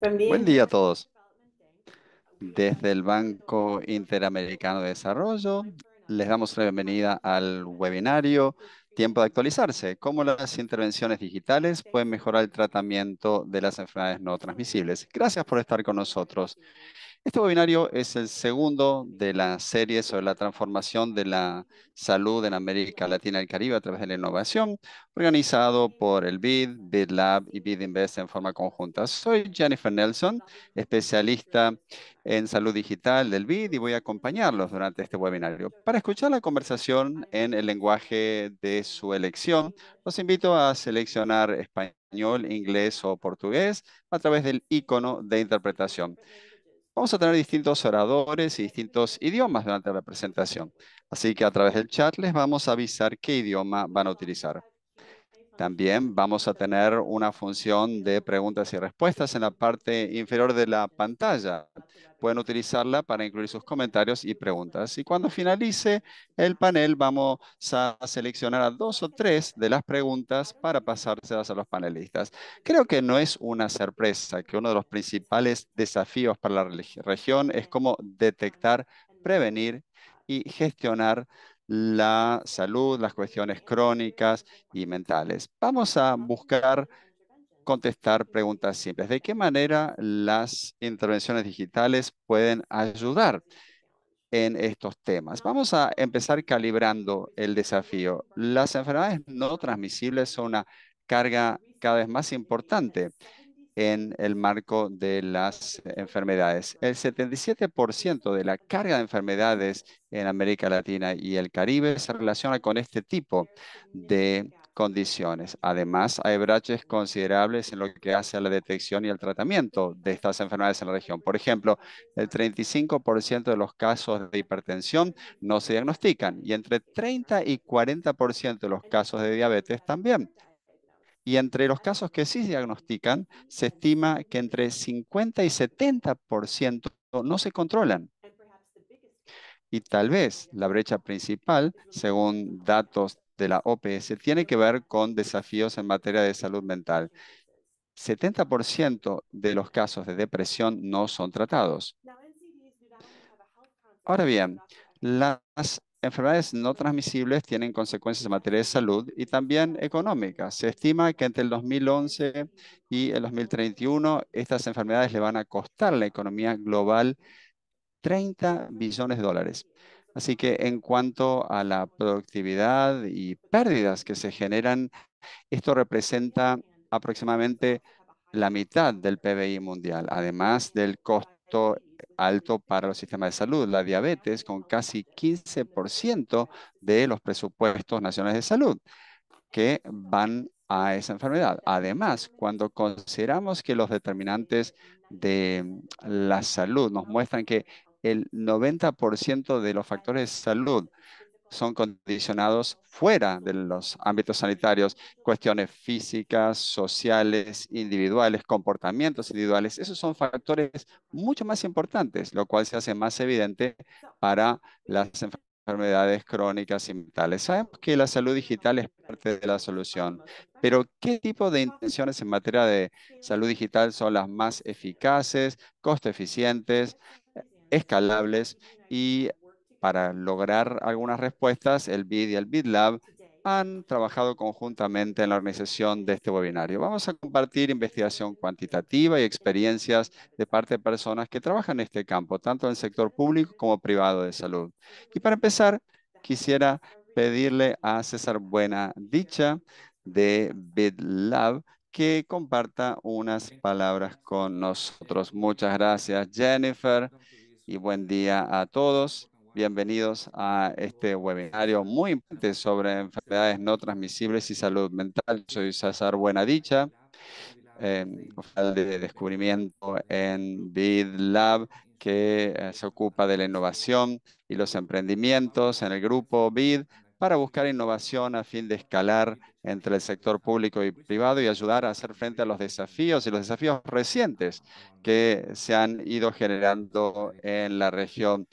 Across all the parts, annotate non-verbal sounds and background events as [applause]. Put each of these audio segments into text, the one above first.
Buen día a todos. Desde el Banco Interamericano de Desarrollo, les damos la bienvenida al webinario Tiempo de actualizarse. ¿Cómo las intervenciones digitales pueden mejorar el tratamiento de las enfermedades no transmisibles? Gracias por estar con nosotros. Este webinario es el segundo de la serie sobre la transformación de la salud en América Latina y el Caribe a través de la innovación, organizado por el BID, BID Lab y BID Invest en forma conjunta. Soy Jennifer Nelson, especialista en salud digital del BID y voy a acompañarlos durante este webinario para escuchar la conversación en el lenguaje de su elección, los invito a seleccionar español, inglés o portugués a través del icono de interpretación. Vamos a tener distintos oradores y distintos idiomas durante la presentación. Así que a través del chat les vamos a avisar qué idioma van a utilizar. También vamos a tener una función de preguntas y respuestas en la parte inferior de la pantalla. Pueden utilizarla para incluir sus comentarios y preguntas. Y cuando finalice el panel, vamos a seleccionar a dos o tres de las preguntas para pasárselas a los panelistas. Creo que no es una sorpresa que uno de los principales desafíos para la región es cómo detectar, prevenir y gestionar la salud, las cuestiones crónicas y mentales. Vamos a buscar contestar preguntas simples. ¿De qué manera las intervenciones digitales pueden ayudar en estos temas? Vamos a empezar calibrando el desafío. Las enfermedades no transmisibles son una carga cada vez más importante en el marco de las enfermedades. El 77% de la carga de enfermedades en América Latina y el Caribe se relaciona con este tipo de condiciones. Además, hay braches considerables en lo que hace a la detección y el tratamiento de estas enfermedades en la región. Por ejemplo, el 35% de los casos de hipertensión no se diagnostican y entre 30 y 40% de los casos de diabetes también y entre los casos que sí se diagnostican, se estima que entre 50 y 70% no se controlan. Y tal vez la brecha principal, según datos de la OPS, tiene que ver con desafíos en materia de salud mental. 70% de los casos de depresión no son tratados. Ahora bien, las enfermedades no transmisibles tienen consecuencias en materia de salud y también económicas. Se estima que entre el 2011 y el 2031 estas enfermedades le van a costar a la economía global 30 billones de dólares. Así que en cuanto a la productividad y pérdidas que se generan, esto representa aproximadamente la mitad del PBI mundial, además del costo alto para los sistemas de salud, la diabetes con casi 15% de los presupuestos nacionales de salud que van a esa enfermedad. Además, cuando consideramos que los determinantes de mm, la salud nos muestran que el 90% de los factores de salud son condicionados fuera de los ámbitos sanitarios, cuestiones físicas, sociales, individuales, comportamientos individuales. Esos son factores mucho más importantes, lo cual se hace más evidente para las enfermedades crónicas y mentales. Sabemos que la salud digital es parte de la solución, pero ¿qué tipo de intenciones en materia de salud digital son las más eficaces, costo eficientes, escalables y para lograr algunas respuestas, el BID y el BIDLAB han trabajado conjuntamente en la organización de este webinario. Vamos a compartir investigación cuantitativa y experiencias de parte de personas que trabajan en este campo, tanto en el sector público como privado de salud. Y para empezar, quisiera pedirle a César Buena Dicha de Lab que comparta unas palabras con nosotros. Muchas gracias, Jennifer, y buen día a todos. Bienvenidos a este webinario muy importante sobre enfermedades no transmisibles y salud mental. Soy César Buenadicha, eh, oficial de descubrimiento en BID Lab, que eh, se ocupa de la innovación y los emprendimientos en el grupo BID para buscar innovación a fin de escalar entre el sector público y privado y ayudar a hacer frente a los desafíos y los desafíos recientes que se han ido generando en la región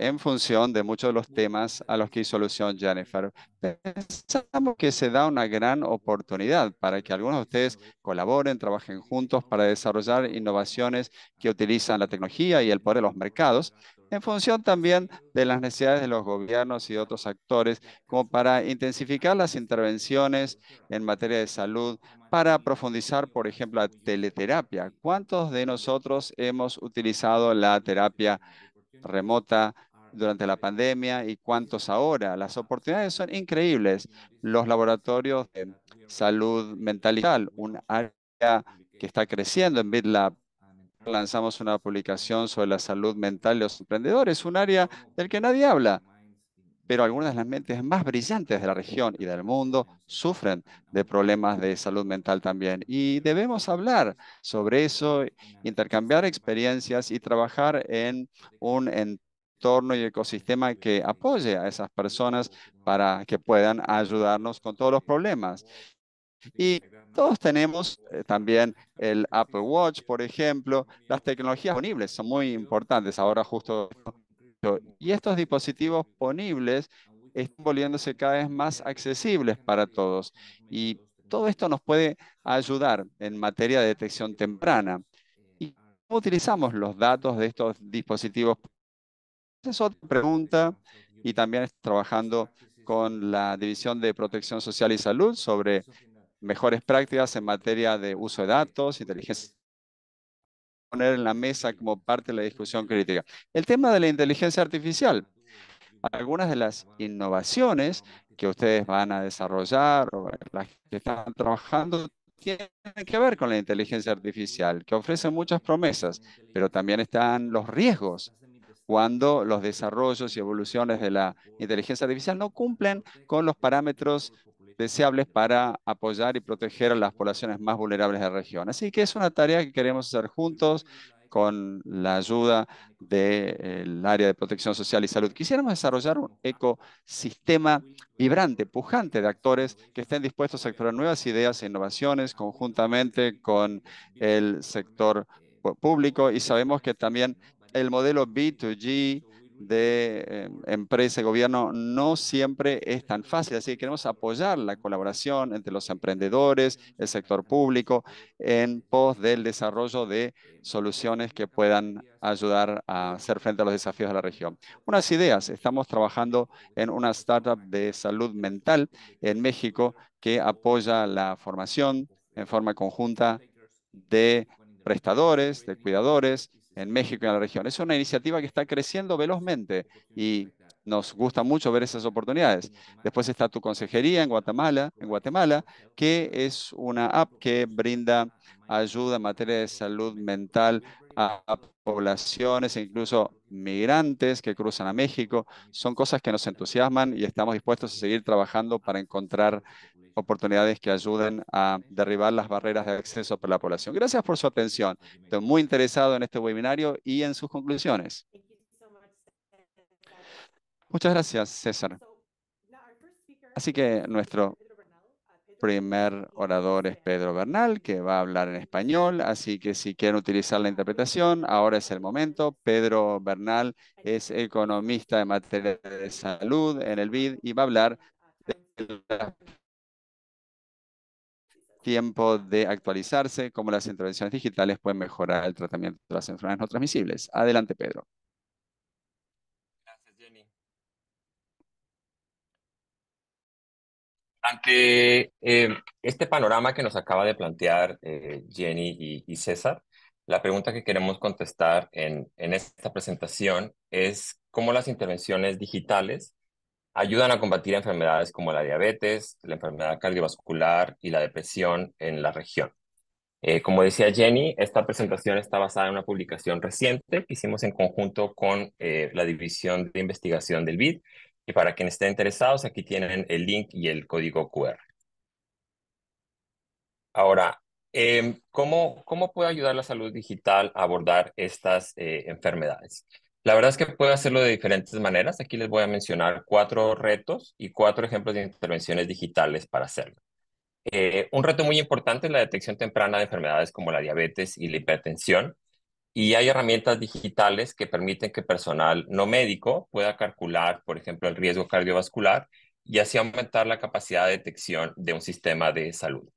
en función de muchos de los temas a los que hizo alusión Jennifer. Pensamos que se da una gran oportunidad para que algunos de ustedes colaboren, trabajen juntos para desarrollar innovaciones que utilizan la tecnología y el poder de los mercados, en función también de las necesidades de los gobiernos y otros actores, como para intensificar las intervenciones en materia de salud, para profundizar, por ejemplo, la teleterapia. ¿Cuántos de nosotros hemos utilizado la terapia remota durante la pandemia y cuántos ahora. Las oportunidades son increíbles. Los laboratorios de salud mental, un área que está creciendo en BitLab. Lanzamos una publicación sobre la salud mental de los emprendedores, un área del que nadie habla, pero algunas de las mentes más brillantes de la región y del mundo sufren de problemas de salud mental también. Y debemos hablar sobre eso, intercambiar experiencias y trabajar en un entorno entorno y ecosistema que apoye a esas personas para que puedan ayudarnos con todos los problemas. Y todos tenemos eh, también el Apple Watch, por ejemplo. Las tecnologías ponibles son muy importantes ahora justo. Y estos dispositivos ponibles están volviéndose cada vez más accesibles para todos. Y todo esto nos puede ayudar en materia de detección temprana. ¿Y cómo utilizamos los datos de estos dispositivos es otra pregunta y también está trabajando con la División de Protección Social y Salud sobre mejores prácticas en materia de uso de datos, inteligencia poner en la mesa como parte de la discusión crítica. El tema de la inteligencia artificial. Algunas de las innovaciones que ustedes van a desarrollar o las que están trabajando tienen que ver con la inteligencia artificial, que ofrece muchas promesas, pero también están los riesgos cuando los desarrollos y evoluciones de la inteligencia artificial no cumplen con los parámetros deseables para apoyar y proteger a las poblaciones más vulnerables de la región. Así que es una tarea que queremos hacer juntos con la ayuda del área de protección social y salud. Quisiéramos desarrollar un ecosistema vibrante, pujante de actores que estén dispuestos a explorar nuevas ideas e innovaciones conjuntamente con el sector público y sabemos que también el modelo B2G de eh, empresa y gobierno no siempre es tan fácil, así que queremos apoyar la colaboración entre los emprendedores, el sector público, en pos del desarrollo de soluciones que puedan ayudar a hacer frente a los desafíos de la región. Unas ideas, estamos trabajando en una startup de salud mental en México que apoya la formación en forma conjunta de prestadores, de cuidadores en México y en la región. Es una iniciativa que está creciendo velozmente y nos gusta mucho ver esas oportunidades. Después está tu consejería en Guatemala, en Guatemala, que es una app que brinda ayuda en materia de salud mental a, poblaciones e incluso migrantes que cruzan a México. Son cosas que nos entusiasman y estamos dispuestos a seguir trabajando para encontrar oportunidades que ayuden a derribar las barreras de acceso para la población. Gracias por su atención. Estoy muy interesado en este webinario y en sus conclusiones. Muchas gracias, César. Así que nuestro primer orador es Pedro Bernal, que va a hablar en español, así que si quieren utilizar la interpretación, ahora es el momento. Pedro Bernal es economista de materia de salud en el BID y va a hablar de tiempo de actualizarse, cómo las intervenciones digitales pueden mejorar el tratamiento de las enfermedades no transmisibles. Adelante, Pedro. Gracias, Jenny. Ante eh, este panorama que nos acaba de plantear eh, Jenny y, César, la pregunta que queremos contestar en, en esta presentación es cómo las intervenciones digitales Ayudan a combatir enfermedades como la diabetes, la enfermedad cardiovascular y la depresión en la región. Eh, como decía Jenny, esta presentación está basada en una publicación reciente que hicimos en conjunto con eh, la División de Investigación del BID. Y para quienes estén interesados, aquí tienen el link y el código QR. Ahora, em, ¿cómo, ¿cómo puede ayudar la salud digital a abordar estas eh, enfermedades? La verdad es que puede hacerlo de diferentes maneras. Aquí les voy a mencionar cuatro retos y cuatro ejemplos de intervenciones digitales para hacerlo. Eh, un reto muy importante es la detección temprana de enfermedades como la diabetes y la hipertensión. Y hay herramientas digitales que permiten que personal no médico pueda calcular, por ejemplo, el riesgo cardiovascular y así aumentar la capacidad de detección de un sistema de salud.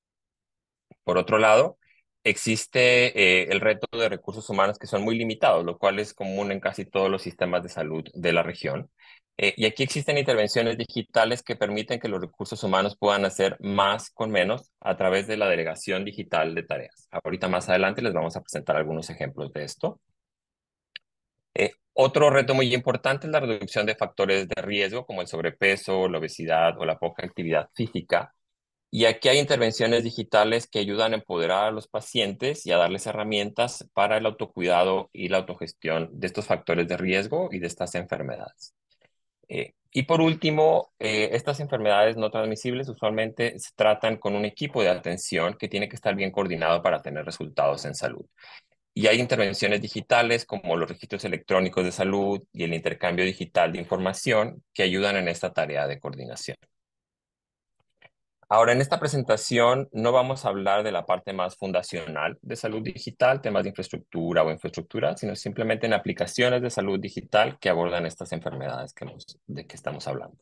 Por otro lado, existe eh, el reto de recursos humanos que son muy limitados, lo cual es común en casi todos los sistemas de salud de la región. Eh, y aquí existen intervenciones digitales que permiten que los recursos humanos puedan hacer más con menos a través de la delegación digital de tareas. Ahorita más adelante les vamos a presentar algunos ejemplos de esto. Eh, otro reto muy importante es la reducción de factores de riesgo como el sobrepeso, la obesidad o la poca actividad física, y aquí hay intervenciones digitales que ayudan a empoderar a los pacientes y a darles herramientas para el autocuidado y la autogestión de estos factores de riesgo y de estas enfermedades. Eh, y por último, eh, estas enfermedades no transmisibles usualmente se tratan con un equipo de atención que tiene que estar bien coordinado para tener resultados en salud. Y hay intervenciones digitales como los registros electrónicos de salud y el intercambio digital de información que ayudan en esta tarea de coordinación. Ahora, en esta presentación no vamos a hablar de la parte más fundacional de salud digital, temas de infraestructura o infraestructura, sino simplemente en aplicaciones de salud digital que abordan estas enfermedades que de que estamos hablando.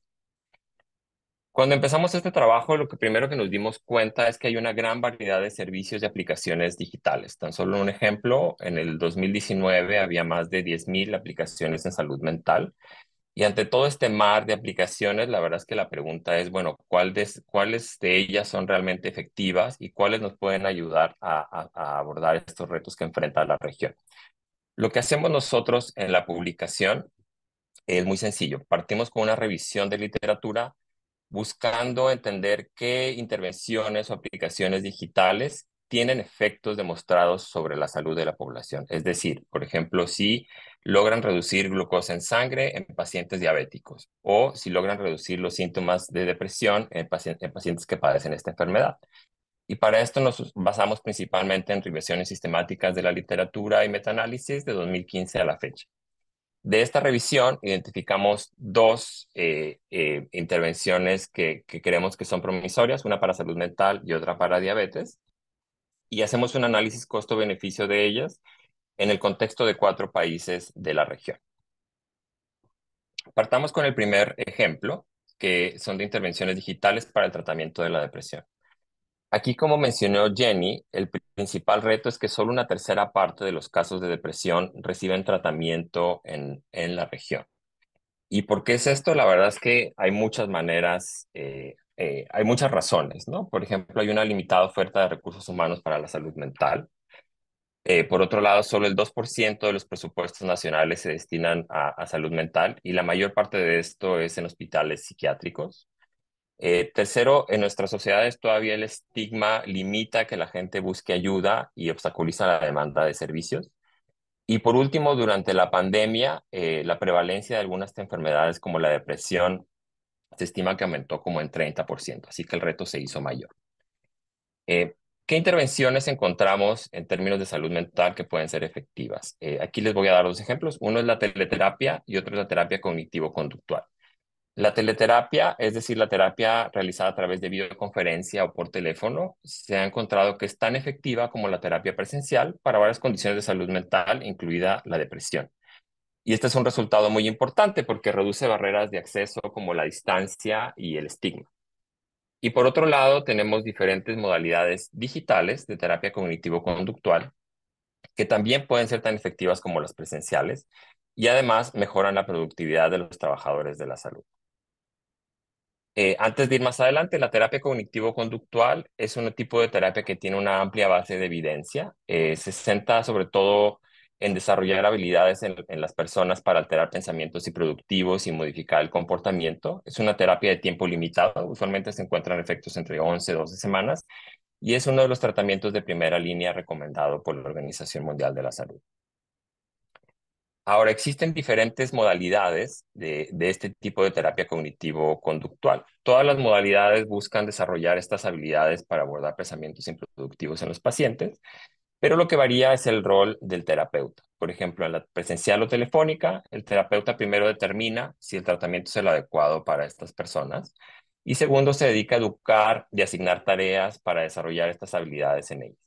Cuando empezamos este trabajo, lo que primero que nos dimos cuenta es que hay una gran variedad de servicios y aplicaciones digitales. Tan solo un ejemplo, en el 2019 había más de 10.000 aplicaciones en salud mental y ante todo este mar de aplicaciones, la verdad es que la pregunta es, bueno, ¿cuáles de ellas son realmente efectivas y cuáles nos pueden ayudar a abordar estos retos que enfrenta la región? Lo que hacemos nosotros en la publicación es muy sencillo. Partimos con una revisión de literatura buscando entender qué intervenciones o aplicaciones digitales tienen efectos demostrados sobre la salud de la población. Es decir, por ejemplo, si logran reducir glucosa en sangre en pacientes diabéticos o si logran reducir los síntomas de depresión en, pacientes que padecen esta enfermedad. Y para esto nos basamos principalmente en revisiones sistemáticas de la literatura y metaanálisis de 2015 a la fecha. De esta revisión identificamos dos eh, eh, intervenciones que, que creemos que son promisorias, una para salud mental y otra para diabetes, y hacemos un análisis costo-beneficio de ellas en el contexto de cuatro países de la región. Partamos con el primer ejemplo, que son de intervenciones digitales para el tratamiento de la depresión. Aquí, como mencionó Jenny, el principal reto es que solo una tercera parte de los casos de depresión reciben tratamiento en, la región. ¿Y por qué es esto? La verdad es que hay muchas maneras, eh, eh, hay muchas razones, ¿no? Por ejemplo, hay una limitada oferta de recursos humanos para la salud mental. Eh, por otro lado, solo el 2% de los presupuestos nacionales se destinan a, salud mental y la mayor parte de esto es en hospitales psiquiátricos. Eh, tercero, en nuestras sociedades todavía el estigma limita que la gente busque ayuda y obstaculiza la demanda de servicios. Y por último, durante la pandemia, eh, la prevalencia de algunas enfermedades como la depresión se estima que aumentó como en 30%, así que el reto se hizo mayor. ¿Qué intervenciones encontramos en términos de salud mental que pueden ser efectivas? Eh, aquí les voy a dar dos ejemplos. Uno es la teleterapia y otro es la terapia cognitivo-conductual. La teleterapia, es decir, la terapia realizada a través de videoconferencia o por teléfono, se ha encontrado que es tan efectiva como la terapia presencial para varias condiciones de salud mental, incluida la depresión. Y este es un resultado muy importante porque reduce barreras de acceso como la distancia y el estigma. Y por otro lado, tenemos diferentes modalidades digitales de terapia cognitivo-conductual que también pueden ser tan efectivas como las presenciales y además mejoran la productividad de los trabajadores de la salud. Eh, antes de ir más adelante, la terapia cognitivo-conductual es un tipo de terapia que tiene una amplia base de evidencia. Eh, se centra sobre todo en desarrollar habilidades en, las personas para alterar pensamientos y y modificar el comportamiento. Es una terapia de tiempo limitado, usualmente se encuentran efectos entre 11 y 12 semanas, y es uno de los tratamientos de primera línea recomendado por la Organización Mundial de la Salud. Ahora, existen diferentes modalidades de, de este tipo de terapia cognitivo-conductual. Todas las modalidades buscan desarrollar estas habilidades para abordar pensamientos improductivos en los pacientes pero lo que varía es el rol del terapeuta. Por ejemplo, en la presencial o telefónica, el terapeuta primero determina si el tratamiento es el adecuado para estas personas y segundo se dedica a educar y asignar tareas para desarrollar estas habilidades en ellas.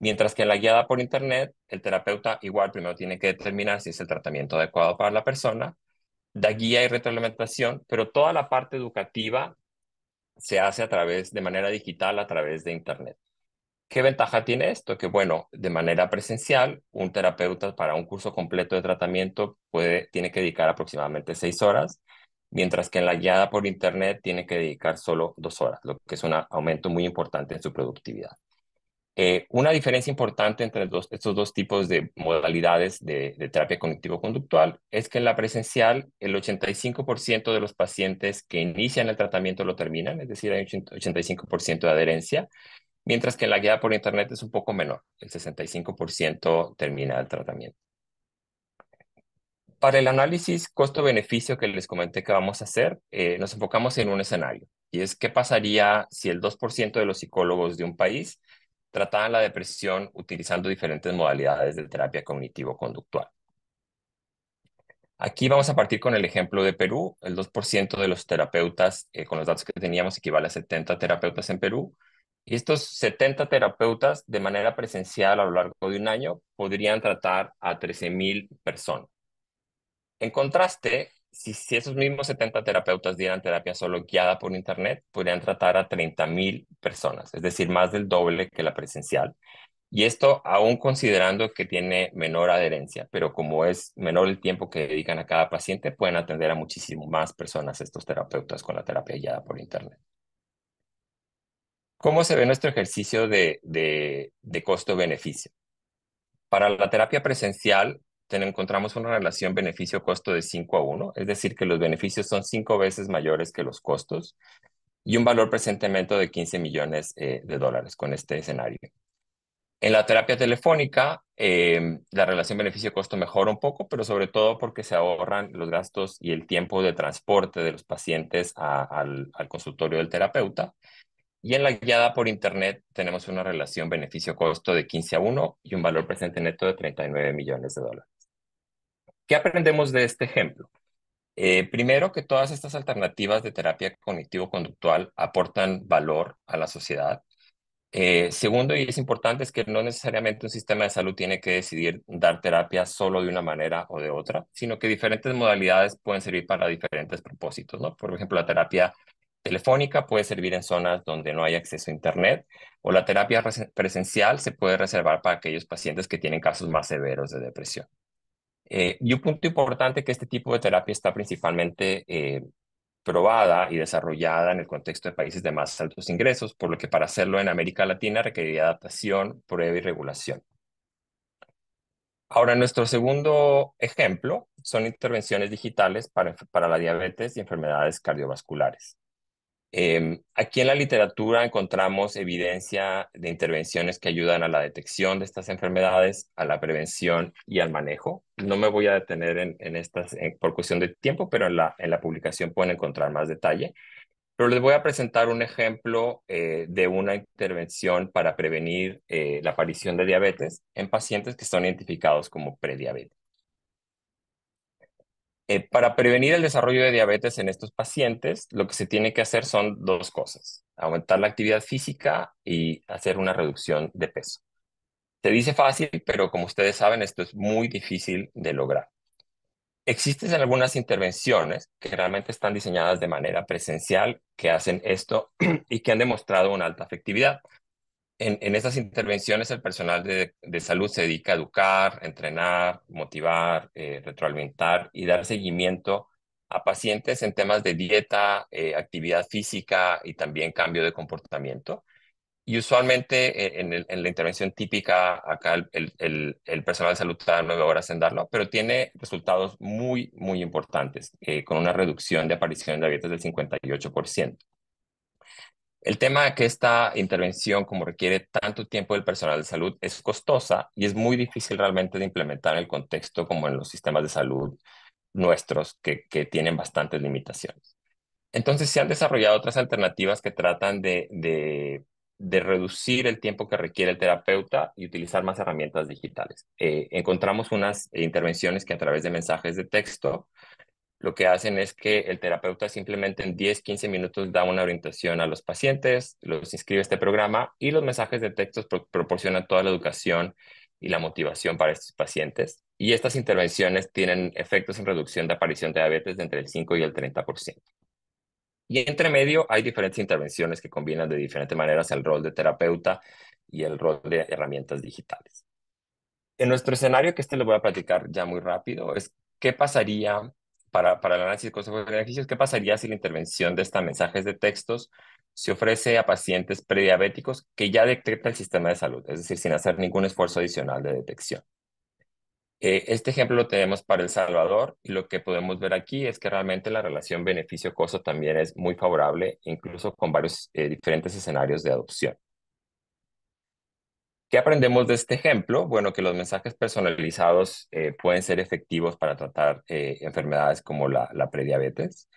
Mientras que en la guiada por Internet, el terapeuta igual primero tiene que determinar si es el tratamiento adecuado para la persona, da guía y retroalimentación, pero toda la parte educativa se hace a través, de manera digital, a través de Internet. ¿Qué ventaja tiene esto? Que bueno, de manera presencial, un terapeuta para un curso completo de tratamiento puede, tiene que dedicar aproximadamente seis horas, mientras que en la guiada por Internet tiene que dedicar solo dos horas, lo que es un aumento muy importante en su productividad. Eh, una diferencia importante entre estos dos tipos de modalidades de, de terapia cognitivo-conductual es que en la presencial el 85% de los pacientes que inician el tratamiento lo terminan, es decir, hay un 85% de adherencia mientras que en la guía por Internet es un poco menor, el 65% termina el tratamiento. Para el análisis costo-beneficio que les comenté que vamos a hacer, eh, nos enfocamos en un escenario, y es qué pasaría si el 2% de los psicólogos de un país trataban la depresión utilizando diferentes modalidades de terapia cognitivo-conductual. Aquí vamos a partir con el ejemplo de Perú. El 2% de los terapeutas, eh, con los datos que teníamos, equivale a 70 terapeutas en Perú, estos 70 terapeutas de manera presencial a lo largo de un año podrían tratar a 13.000 personas. En contraste, si, esos mismos 70 terapeutas dieran terapia solo guiada por Internet, podrían tratar a 30.000 personas, es decir, más del doble que la presencial. Y esto aún considerando que tiene menor adherencia, pero como es menor el tiempo que dedican a cada paciente, pueden atender a muchísimo más personas estos terapeutas con la terapia guiada por Internet. ¿Cómo se ve nuestro ejercicio de, de, costo-beneficio? Para la terapia presencial, encontramos una relación beneficio-costo de 5 a 1, es decir, que los beneficios son 5 veces mayores que los costos y un valor presentemente de 15 millones eh, de dólares con este escenario. En la terapia telefónica, eh, la relación beneficio-costo mejora un poco, pero sobre todo porque se ahorran los gastos y el tiempo de transporte de los pacientes al, consultorio del terapeuta y en la guiada por Internet tenemos una relación beneficio-costo de 15 a 1 y un valor presente neto de 39 millones de dólares. ¿Qué aprendemos de este ejemplo? Eh, primero, que todas estas alternativas de terapia cognitivo-conductual aportan valor a la sociedad. Eh, segundo, y es importante, es que no necesariamente un sistema de salud tiene que decidir dar terapia solo de una manera o de otra, sino que diferentes modalidades pueden servir para diferentes propósitos, ¿no? Por ejemplo, la terapia telefónica puede servir en zonas donde no hay acceso a Internet o la terapia presencial se puede reservar para aquellos pacientes que tienen casos más severos de depresión. Eh, y un punto importante que este tipo de terapia está principalmente eh, probada y desarrollada en el contexto de países de más altos ingresos, por lo que para hacerlo en América Latina requeriría adaptación, prueba y regulación. Ahora, nuestro segundo ejemplo son intervenciones digitales para, para la diabetes y enfermedades cardiovasculares. Em, aquí en la literatura encontramos evidencia de intervenciones que ayudan a la detección de estas enfermedades, a la prevención y al manejo. No me voy a detener en, estas por cuestión de tiempo, pero en la, publicación pueden encontrar más detalle. Pero les voy a presentar un ejemplo eh, de una intervención para prevenir eh, la aparición de diabetes en pacientes que son identificados como prediabetes. Eh, para prevenir el desarrollo de diabetes en estos pacientes, lo que se tiene que hacer son dos cosas, aumentar la actividad física y hacer una reducción de peso. Se dice fácil, pero como ustedes saben, esto es muy difícil de lograr. Existen algunas intervenciones que realmente están diseñadas de manera presencial, que hacen esto [clears throat] y que han demostrado una alta efectividad en, esas intervenciones el personal de, salud se dedica a educar, entrenar, motivar, eh, retroalimentar y dar seguimiento a pacientes en temas de dieta, eh, actividad física y también cambio de comportamiento. Y usualmente eh, en, la intervención típica, acá el, personal de salud tarda nueve horas en darlo, pero tiene resultados muy, muy importantes, con una reducción de aparición de diabetes del 58%. El tema de que esta intervención, como requiere tanto tiempo del personal de salud, es costosa y es muy difícil realmente de implementar en el contexto como en los sistemas de salud nuestros que, tienen bastantes limitaciones. Entonces se han desarrollado otras alternativas que tratan de, de, reducir el tiempo que requiere el terapeuta y utilizar más herramientas digitales. Eh, encontramos unas intervenciones que a través de mensajes de texto lo que hacen es que el terapeuta simplemente en 10, 15 minutos da una orientación a los pacientes, los inscribe a este programa y los mensajes de textos proporcionan toda la educación y la motivación para estos pacientes. Y estas intervenciones tienen efectos en reducción de aparición de diabetes entre el 5 y el 30%. Y entre medio hay diferentes intervenciones que combinan de diferentes maneras el rol de terapeuta y el rol de herramientas digitales. En nuestro escenario, que este lo voy a platicar ya muy rápido, es qué pasaría para, el análisis de costos beneficios, ¿qué pasaría si la intervención de estos mensajes de textos se ofrece a pacientes prediabéticos que ya detecta el sistema de salud, es decir, sin hacer ningún esfuerzo adicional de detección? Eh, este ejemplo lo tenemos para El Salvador y lo que podemos ver aquí es que realmente la relación beneficio-costo también es muy favorable, incluso con varios eh, diferentes escenarios de adopción. ¿Qué aprendemos de este ejemplo? Bueno, que los mensajes personalizados eh, pueden ser efectivos para tratar eh, enfermedades como la, prediabetes.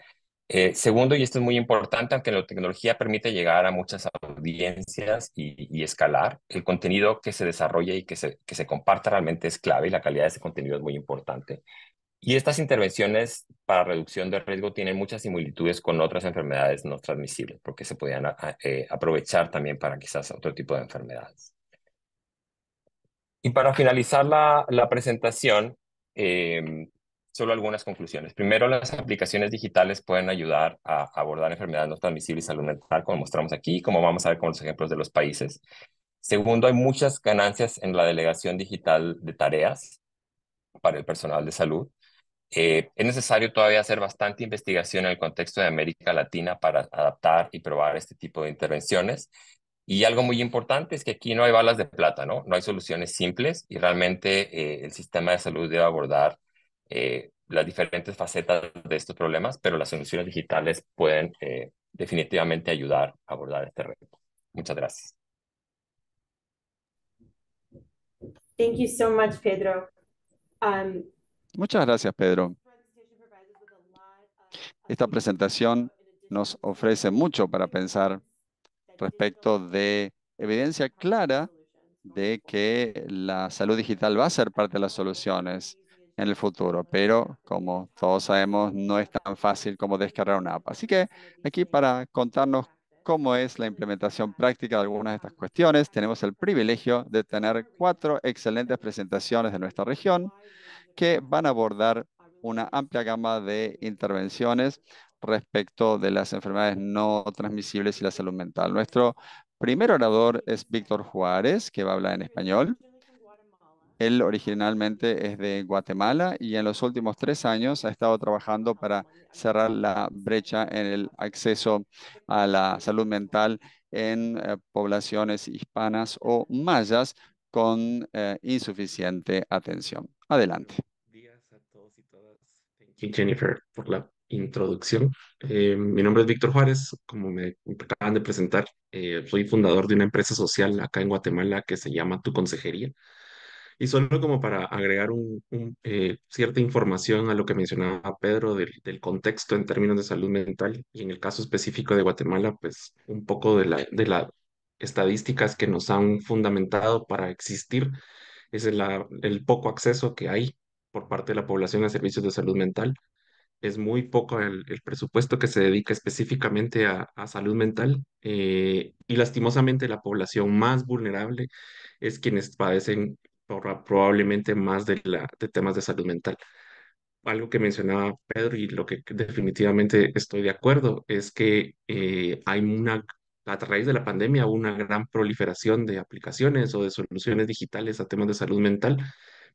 Eh, segundo, y esto es muy importante, aunque la tecnología permite llegar a muchas audiencias y, escalar, el contenido que se desarrolla y que se, que se comparta realmente es clave y la calidad de ese contenido es muy importante. Y estas intervenciones para reducción de riesgo tienen muchas similitudes con otras enfermedades no transmisibles, porque se podían ah, aprovechar también para quizás otro tipo de enfermedades. Y para finalizar la, la presentación, em, solo algunas conclusiones. Primero, las aplicaciones digitales pueden ayudar a abordar enfermedades no transmisibles y salud mental, como mostramos aquí, como vamos a ver con los ejemplos de los países. Segundo, hay muchas ganancias en la delegación digital de tareas para el personal de salud. Eh, es necesario todavía hacer bastante investigación en el contexto de América Latina para adaptar y probar este tipo de intervenciones, y algo muy importante es que aquí no hay balas de plata, ¿no? No hay soluciones simples y realmente eh, el sistema de salud debe abordar eh, las diferentes facetas de estos problemas, pero las soluciones digitales pueden eh, definitivamente ayudar a abordar este reto. Muchas gracias. Thank you so much, Pedro. Um, Muchas gracias, Pedro. Esta presentación nos ofrece mucho para pensar respecto de evidencia clara de que la salud digital va a ser parte de las soluciones en el futuro, pero como todos sabemos, no es tan fácil como descargar una app. Así que aquí para contarnos cómo es la implementación práctica de algunas de estas cuestiones, tenemos el privilegio de tener cuatro excelentes presentaciones de nuestra región que van a abordar una amplia gama de intervenciones respecto de las enfermedades no transmisibles y la salud mental. Nuestro primer orador es Víctor Juárez, que va a hablar en español. Él originalmente es de Guatemala y en los últimos tres años ha estado trabajando para cerrar la brecha en el acceso a la salud mental en eh, poblaciones hispanas o mayas con eh, insuficiente atención. Adelante. a todos y todas. Jennifer, por la introducción. Eh, mi nombre es Víctor Juárez, como me acaban de presentar, eh, soy fundador de una empresa social acá en Guatemala que se llama Tu Consejería. Y solo como para agregar un, eh, cierta información a lo que mencionaba Pedro del, contexto en términos de salud mental y en el caso específico de Guatemala, pues un poco de las de la estadísticas que nos han fundamentado para existir es el poco acceso que hay por parte de la población a servicios de salud mental es muy poco el, presupuesto que se dedica específicamente a, salud mental eh, y lastimosamente la población más vulnerable es quienes padecen probablemente más de, temas de salud mental. Algo que mencionaba Pedro y lo que definitivamente estoy de acuerdo es que eh, hay una, a raíz de la pandemia, una gran proliferación de aplicaciones o de soluciones digitales a temas de salud mental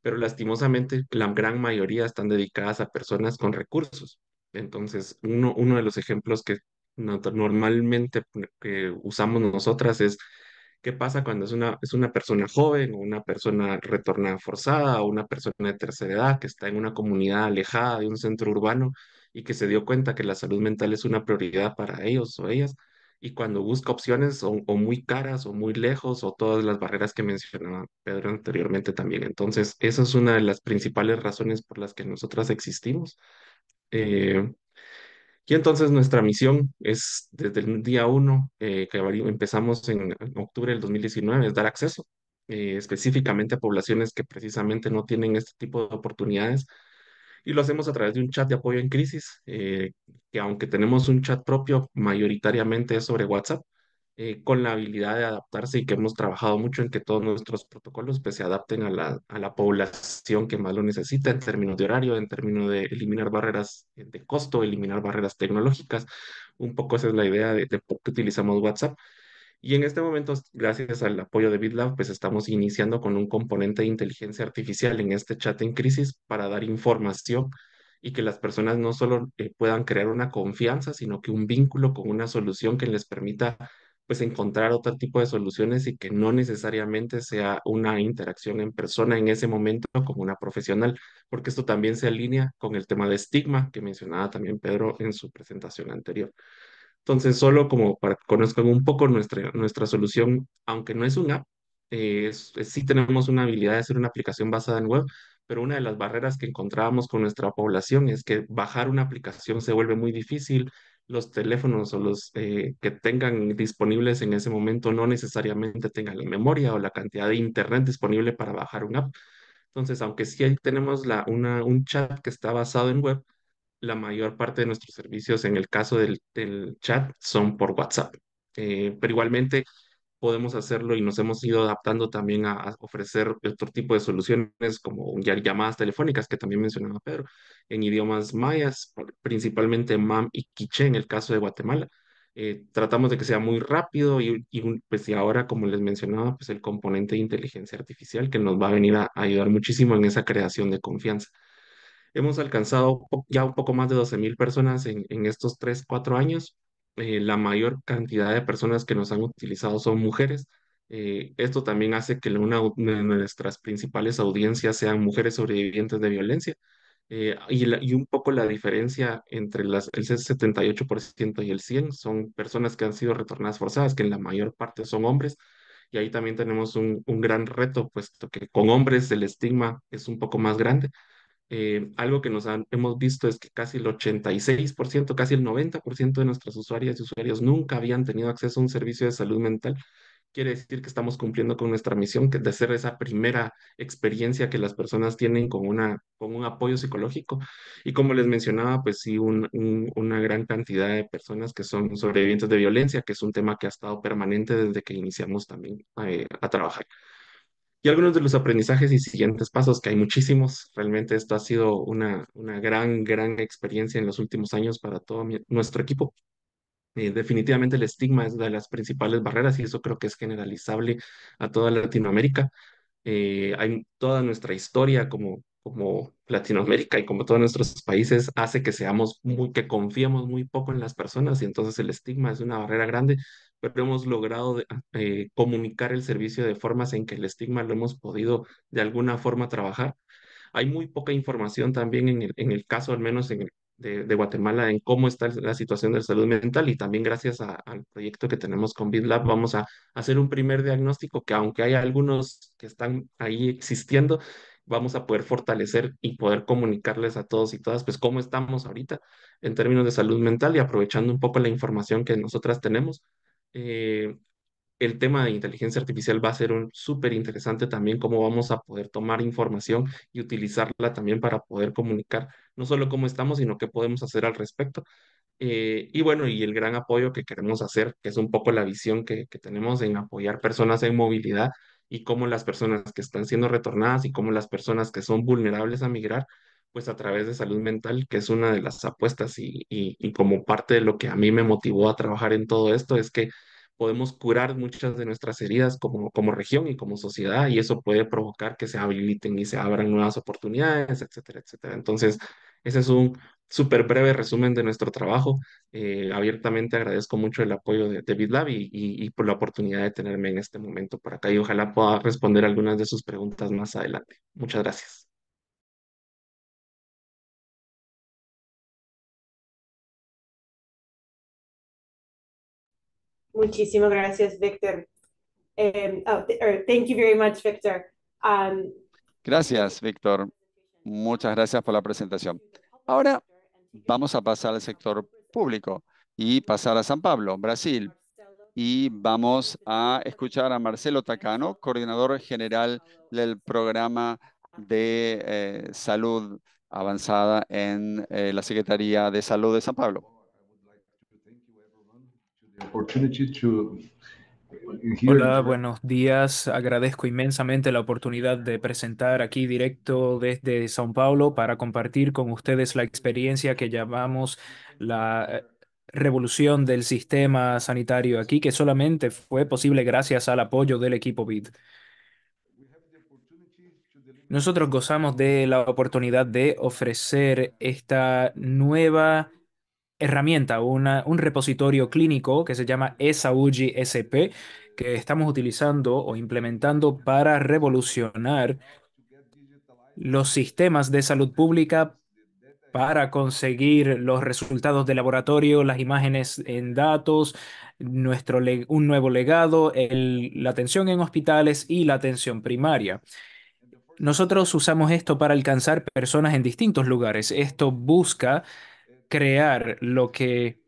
pero lastimosamente la gran mayoría están dedicadas a personas con recursos. Entonces, uno, uno de los ejemplos que normalmente usamos nosotras es qué pasa cuando es una, es una persona joven o una persona retornada forzada o una persona de tercera edad que está en una comunidad alejada de un centro urbano y que se dio cuenta que la salud mental es una prioridad para ellos o ellas y cuando busca opciones o, muy caras o muy lejos o todas las barreras que mencionaba Pedro anteriormente también. Entonces, esa es una de las principales razones por las que nosotras existimos. Eh, y entonces nuestra misión es desde el día uno eh, que empezamos en, octubre del 2019 es dar acceso eh, específicamente a poblaciones que precisamente no tienen este tipo de oportunidades y lo hacemos a través de un chat de apoyo en crisis, eh, que aunque tenemos un chat propio, mayoritariamente es sobre WhatsApp, eh, con la habilidad de adaptarse y que hemos trabajado mucho en que todos nuestros protocolos pues, se adapten a la, población que más lo necesita en términos de horario, en términos de eliminar barreras eh, de costo, eliminar barreras tecnológicas. Un poco esa es la idea de, de por qué utilizamos WhatsApp y en este momento, gracias al apoyo de BitLab, pues estamos iniciando con un componente de inteligencia artificial en este chat en crisis para dar información y que las personas no solo eh, puedan crear una confianza, sino que un vínculo con una solución que les permita pues encontrar otro tipo de soluciones y que no necesariamente sea una interacción en persona en ese momento con una profesional, porque esto también se alinea con el tema de estigma que mencionaba también Pedro en su presentación anterior. Entonces, solo como para que conozcan un poco nuestra, nuestra solución, aunque no es una app, eh, sí tenemos una habilidad de hacer una aplicación basada en web, pero una de las barreras que encontrábamos con nuestra población es que bajar una aplicación se vuelve muy difícil. Los teléfonos o los eh, que tengan disponibles en ese momento no necesariamente tengan la memoria o la cantidad de internet disponible para bajar una app. Entonces, aunque sí tenemos la, una, un chat que está basado en web, la mayor parte de nuestros servicios, en el caso del, chat, son por WhatsApp. Eh, pero igualmente podemos hacerlo y nos hemos ido adaptando también a, ofrecer otro tipo de soluciones como llamadas telefónicas que también mencionaba Pedro, en idiomas mayas, principalmente mam y quiché en el caso de Guatemala. Eh, tratamos de que sea muy rápido y, pues, y, ahora, como les mencionaba, pues el componente de inteligencia artificial que nos va a venir a ayudar muchísimo en esa creación de confianza. Hemos alcanzado ya un poco más de 12 personas en, estos 3, 4 años. Eh, la mayor cantidad de personas que nos han utilizado son mujeres. Eh, esto también hace que una de nuestras principales audiencias sean mujeres sobrevivientes de violencia. Eh, y, un poco la diferencia entre las, el 78% y el 100% son personas que han sido retornadas forzadas, que en la mayor parte son hombres. Y ahí también tenemos un, un gran reto, puesto que con hombres el estigma es un poco más grande. Eh, algo que nos hemos visto es que casi el 86%, casi el 90% de nuestras usuarias y usuarios nunca habían tenido acceso a un servicio de salud mental. Quiere decir que estamos cumpliendo con nuestra misión que de ser esa primera experiencia que las personas tienen con, una, con un apoyo psicológico. Y como les mencionaba, pues sí, una gran cantidad de personas que son sobrevivientes de violencia, que es un tema que ha estado permanente desde que iniciamos también eh, a trabajar y algunos de los aprendizajes y siguientes pasos, que hay muchísimos. Realmente esto ha sido una, una gran, gran experiencia en los últimos años para todo nuestro equipo. Eh, definitivamente el estigma es de las principales barreras y eso creo que es generalizable a toda Latinoamérica. Eh, hay toda nuestra historia como como Latinoamérica y como todos nuestros países hace que seamos muy, que confiemos muy poco en las personas y entonces el estigma es una barrera grande, pero hemos logrado eh, comunicar el servicio de formas en que el estigma lo hemos podido de alguna forma trabajar. Hay muy poca información también en el, en el caso, al menos en de, Guatemala, en cómo está la situación de salud mental y también gracias al proyecto que tenemos con BitLab vamos a hacer un primer diagnóstico que aunque hay algunos que están ahí existiendo, vamos a poder fortalecer y poder comunicarles a todos y todas, pues cómo estamos ahorita en términos de salud mental y aprovechando un poco la información que nosotras tenemos. Eh, el tema de inteligencia artificial va a ser un súper interesante también, cómo vamos a poder tomar información y utilizarla también para poder comunicar no solo cómo estamos, sino qué podemos hacer al respecto. Eh, y bueno, y el gran apoyo que queremos hacer, que es un poco la visión que tenemos en apoyar personas en movilidad y cómo las personas que están siendo retornadas y cómo las personas que son vulnerables a migrar, pues a través de salud mental, que es una de las apuestas y, y, como parte de lo que a mí me motivó a trabajar en todo esto, es que podemos curar muchas de nuestras heridas como, como región y como sociedad y eso puede provocar que se habiliten y se abran nuevas oportunidades, etcétera, etcétera. Entonces, ese es un súper breve resumen de nuestro trabajo. Eh, abiertamente agradezco mucho el apoyo de, David BitLab y, por la oportunidad de tenerme en este momento por acá y ojalá pueda responder algunas de sus preguntas más adelante. Muchas gracias. Muchísimas gracias, Víctor. Em, oh, er, thank you very much, um, gracias, Víctor. Muchas gracias por la presentación. Ahora vamos a pasar al sector público y pasar a San Pablo, Brasil. Y vamos a escuchar a Marcelo Tacano, coordinador general del programa de eh, salud avanzada en eh, la Secretaría de Salud de San Pablo. Hola, buenos días. Agradezco inmensamente la oportunidad de presentar aquí directo desde Sao Paulo para compartir con ustedes la experiencia que llamamos la eh, revolución del sistema sanitario aquí, que solamente fue posible gracias al apoyo del equipo BID. Nosotros gozamos de la oportunidad de ofrecer esta nueva herramienta, un repositorio clínico que se llama ESAUGI SP, que estamos utilizando o implementando para revolucionar los sistemas de salud pública para conseguir los resultados de laboratorio, las imágenes en datos, nuestro un nuevo legado, la atención en hospitales y la atención primaria. Nosotros usamos esto para alcanzar personas en distintos lugares. Esto busca crear lo que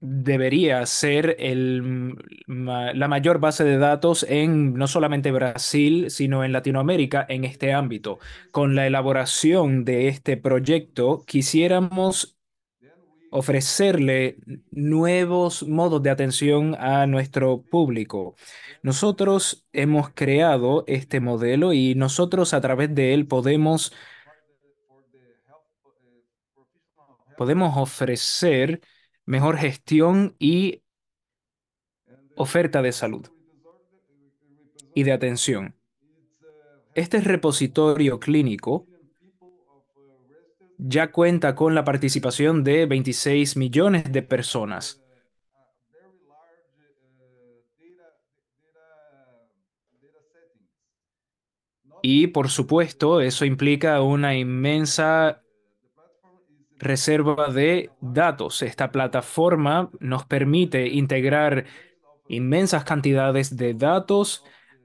debería ser el, la mayor base de datos en no solamente Brasil, sino en Latinoamérica en este ámbito. Con la elaboración de este proyecto, quisiéramos ofrecerle nuevos modos de atención a nuestro público. Nosotros hemos creado este modelo y nosotros a través de él podemos podemos ofrecer mejor gestión y oferta de salud y de atención. Este repositorio clínico ya cuenta con la participación de 26 millones de personas. Y por supuesto, eso implica una inmensa reserva de datos. Esta plataforma nos permite integrar inmensas cantidades de datos,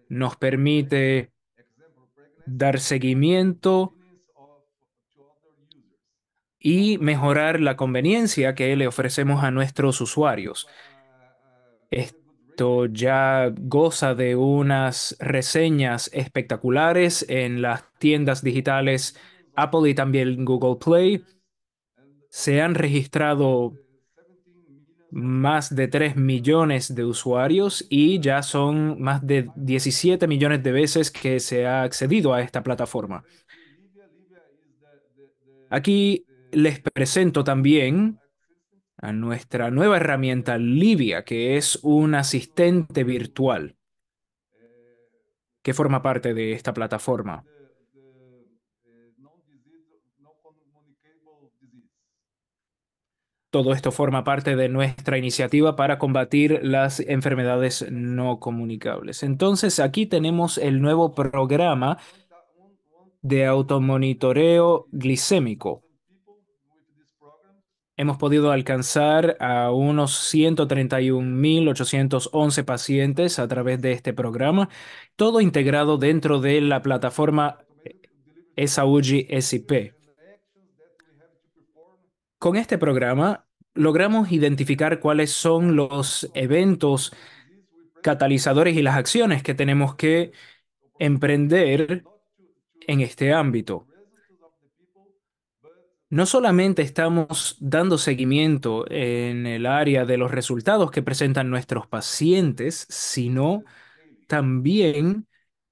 nos permite dar seguimiento y mejorar la conveniencia que le ofrecemos a nuestros usuarios. Esto ya goza de unas reseñas espectaculares en las tiendas digitales Apple y también Google Play se han registrado más de 3 millones de usuarios y ya son más de 17 millones de veces que se ha accedido a esta plataforma. Aquí les presento también a nuestra nueva herramienta Libia, que es un asistente virtual que forma parte de esta plataforma. Todo esto forma parte de nuestra iniciativa para combatir las enfermedades no comunicables. Entonces, aquí tenemos el nuevo programa de automonitoreo glicémico. Hemos podido alcanzar a unos 131.811 pacientes a través de este programa, todo integrado dentro de la plataforma ESAUGI SIP. Con este programa logramos identificar cuáles son los eventos catalizadores y las acciones que tenemos que emprender en este ámbito. No solamente estamos dando seguimiento en el área de los resultados que presentan nuestros pacientes, sino también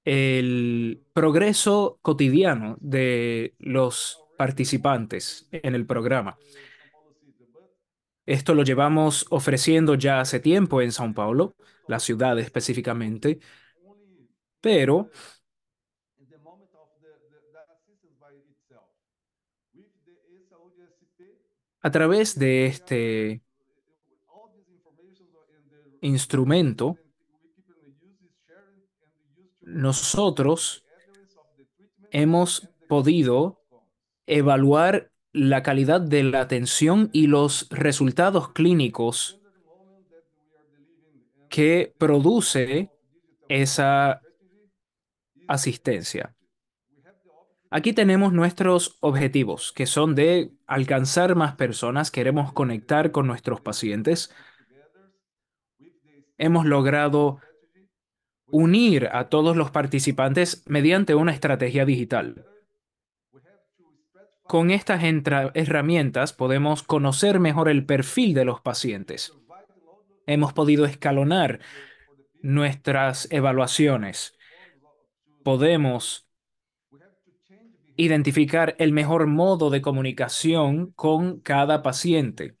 el progreso cotidiano de los participantes en el programa. Esto lo llevamos ofreciendo ya hace tiempo en Sao Paulo, la ciudad específicamente, pero a través de este instrumento, nosotros hemos podido evaluar la calidad de la atención y los resultados clínicos que produce esa asistencia. Aquí tenemos nuestros objetivos, que son de alcanzar más personas, queremos conectar con nuestros pacientes. Hemos logrado unir a todos los participantes mediante una estrategia digital. Con estas herramientas podemos conocer mejor el perfil de los pacientes. Hemos podido escalonar nuestras evaluaciones. Podemos identificar el mejor modo de comunicación con cada paciente.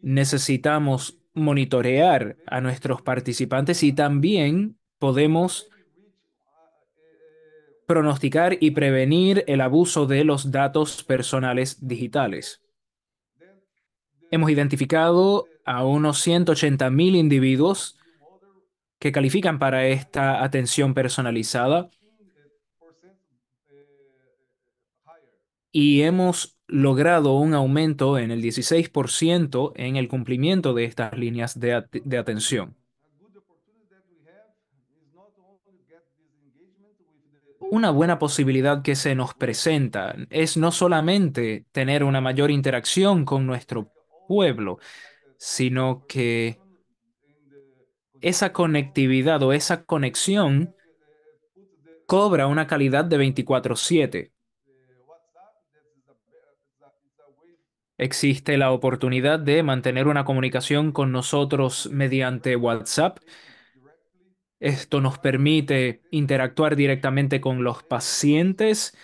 Necesitamos monitorear a nuestros participantes y también podemos pronosticar y prevenir el abuso de los datos personales digitales. Hemos identificado a unos 180.000 individuos que califican para esta atención personalizada y hemos logrado un aumento en el 16% en el cumplimiento de estas líneas de, de atención. una buena posibilidad que se nos presenta es no solamente tener una mayor interacción con nuestro pueblo, sino que esa conectividad o esa conexión cobra una calidad de 24/7. Existe la oportunidad de mantener una comunicación con nosotros mediante WhatsApp esto nos permite interactuar directamente con los pacientes,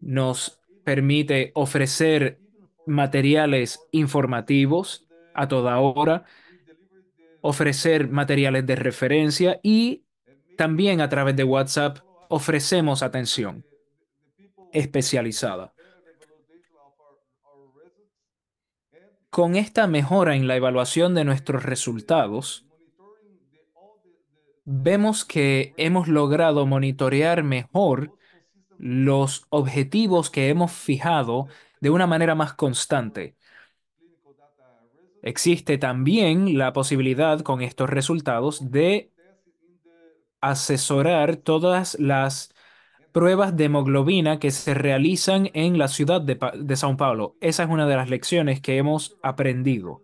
nos permite ofrecer materiales informativos a toda hora, ofrecer materiales de referencia y también a través de WhatsApp ofrecemos atención especializada. Con esta mejora en la evaluación de nuestros resultados, vemos que hemos logrado monitorear mejor los objetivos que hemos fijado de una manera más constante. Existe también la posibilidad con estos resultados de asesorar todas las pruebas de hemoglobina que se realizan en la ciudad de, Sao Paulo. Esa es una de las lecciones que hemos aprendido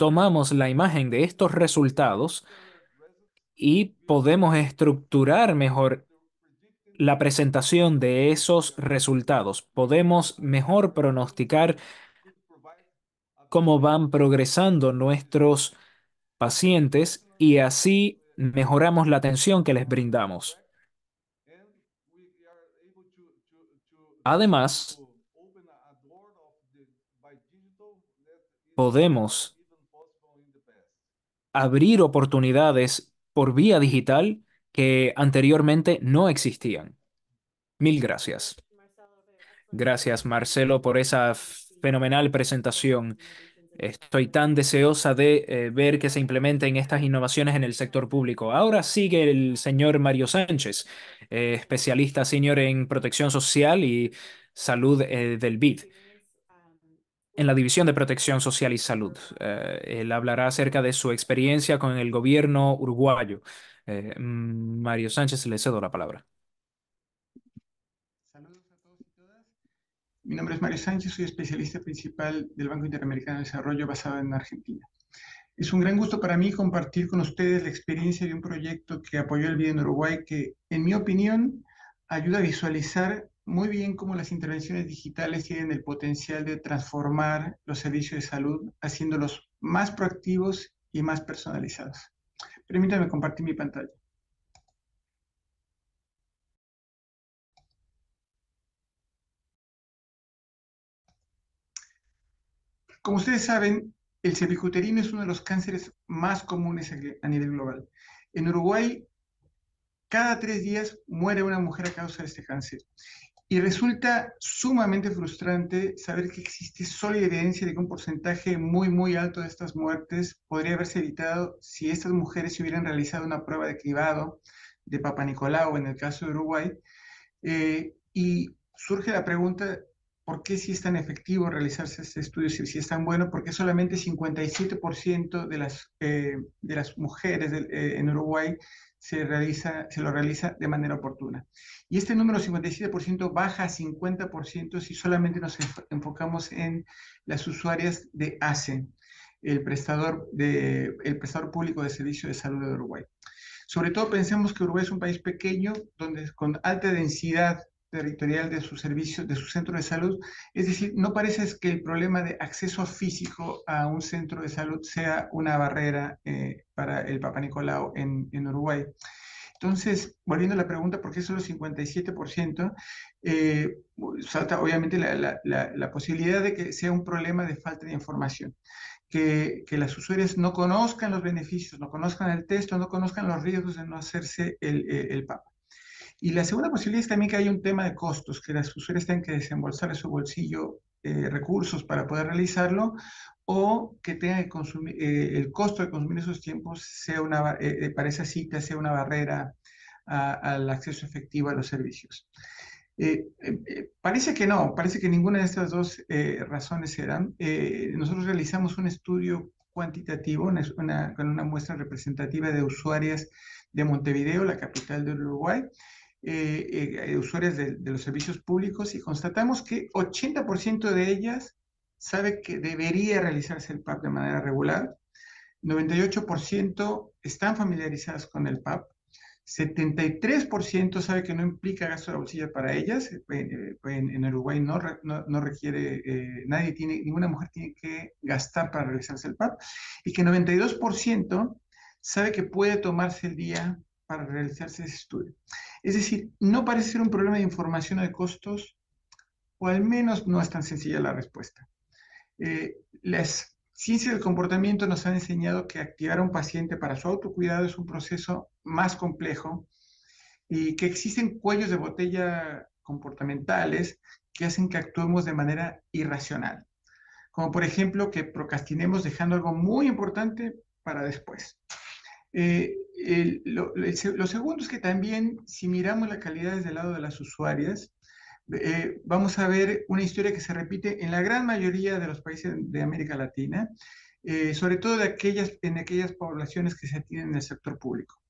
tomamos la imagen de estos resultados y podemos estructurar mejor la presentación de esos resultados. Podemos mejor pronosticar cómo van progresando nuestros pacientes y así mejoramos la atención que les brindamos. Además, podemos abrir oportunidades por vía digital que anteriormente no existían. Mil gracias. Gracias, Marcelo, por esa fenomenal presentación. Estoy tan deseosa de eh, ver que se implementen estas innovaciones en el sector público. Ahora sigue el señor Mario Sánchez, eh, especialista senior en protección social y salud eh, del BID en la División de Protección Social y Salud. Eh, él hablará acerca de su experiencia con el gobierno uruguayo. Eh, Mario Sánchez, le cedo la palabra. Saludos a todos y todas. Mi nombre es Mario Sánchez, soy especialista principal del Banco Interamericano de Desarrollo basado en Argentina. Es un gran gusto para mí compartir con ustedes la experiencia de un proyecto que apoyó el Bien Uruguay que, en mi opinión, ayuda a visualizar muy bien cómo las intervenciones digitales tienen el potencial de transformar los servicios de salud, haciéndolos más proactivos y más personalizados. Permítanme compartir mi pantalla. Como ustedes saben, el cervicuterino es uno de los cánceres más comunes a nivel global. En Uruguay, cada tres días muere una mujer a causa de este cáncer. Y resulta sumamente frustrante saber que existe sólida evidencia de que un porcentaje muy, muy alto de estas muertes podría haberse evitado si estas mujeres hubieran realizado una prueba de cribado de Papa Nicolau en el caso de Uruguay. Eh, y surge la pregunta ¿Por qué si es tan efectivo realizarse este estudio, si, si es tan bueno? Porque solamente 57% de las, eh, de las mujeres eh, en Uruguay se, realiza, se lo realiza de manera oportuna. Y este número 57% baja a 50% si solamente nos enfocamos en las usuarias de ACE, el prestador, de, el prestador público de servicios de salud de Uruguay. Sobre todo pensemos que Uruguay es un país pequeño donde con alta densidad territorial de su servicio, de su centro de salud. Es decir, no parece que el problema de acceso físico a un centro de salud sea una barrera eh, para el Papa Nicolau en, Uruguay. Entonces, volviendo a la pregunta, ¿por qué solo 57%? Eh, salta obviamente la, posibilidad de que sea un problema de falta de información, que, las usuarias no conozcan los beneficios, no conozcan el texto, no conozcan los riesgos de no hacerse el, el Papa. Y la segunda posibilidad es también que haya un tema de costos, que las usuarias tengan que desembolsar de su bolsillo eh, recursos para poder realizarlo o que tengan que consumir, eh, el costo de consumir esos tiempos sea una, eh, para esa cita sea una barrera al acceso efectivo a los servicios. parece que no, parece que ninguna de estas dos razones serán. nosotros realizamos un estudio cuantitativo, con una muestra representativa de usuarias de Montevideo, la capital de Uruguay, eh, eh, usuarias de, los servicios públicos y constatamos que 80% de ellas sabe que debería realizarse el PAP de manera regular, 98% están familiarizadas con el PAP, 73% sabe que no implica gasto de bolsilla para ellas. Eh, eh, en, Uruguay no, no, no requiere, nadie tiene, ninguna mujer tiene que gastar para realizarse el PAP. Y que 92% sabe que puede tomarse el día para realizarse ese estudio. Es decir, no parece ser un problema de información o de costos, o al menos no es tan sencilla la respuesta. Eh, las ciencias del comportamiento nos han enseñado que activar a un paciente para su autocuidado es un proceso más complejo y que existen cuellos de botella comportamentales que hacen que actuemos de manera irracional. Como por ejemplo que procrastinemos dejando algo muy importante para después. Eh, lo, segundo es que también, si miramos la calidad desde el lado de las usuarias, eh, vamos a ver una historia que se repite en la gran mayoría de los países de América Latina, eh, sobre todo de aquellas, en aquellas poblaciones que se tienen en el sector público.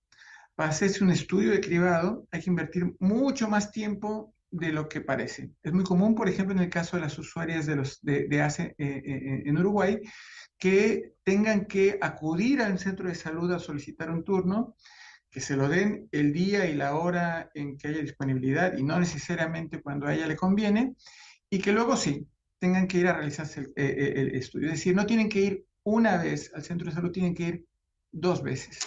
Para hacerse un estudio de cribado hay que invertir mucho más tiempo de lo que parece. Es muy común, por ejemplo, en el caso de las usuarias de, los, de, de eh, eh, en Uruguay, que tengan que acudir al centro de salud a solicitar un turno, que se lo den el día y la hora en que haya disponibilidad y no necesariamente cuando a ella le conviene, y que luego sí tengan que ir a realizarse el, eh, estudio. Es decir, no tienen que ir una vez al centro de salud, tienen que ir dos veces.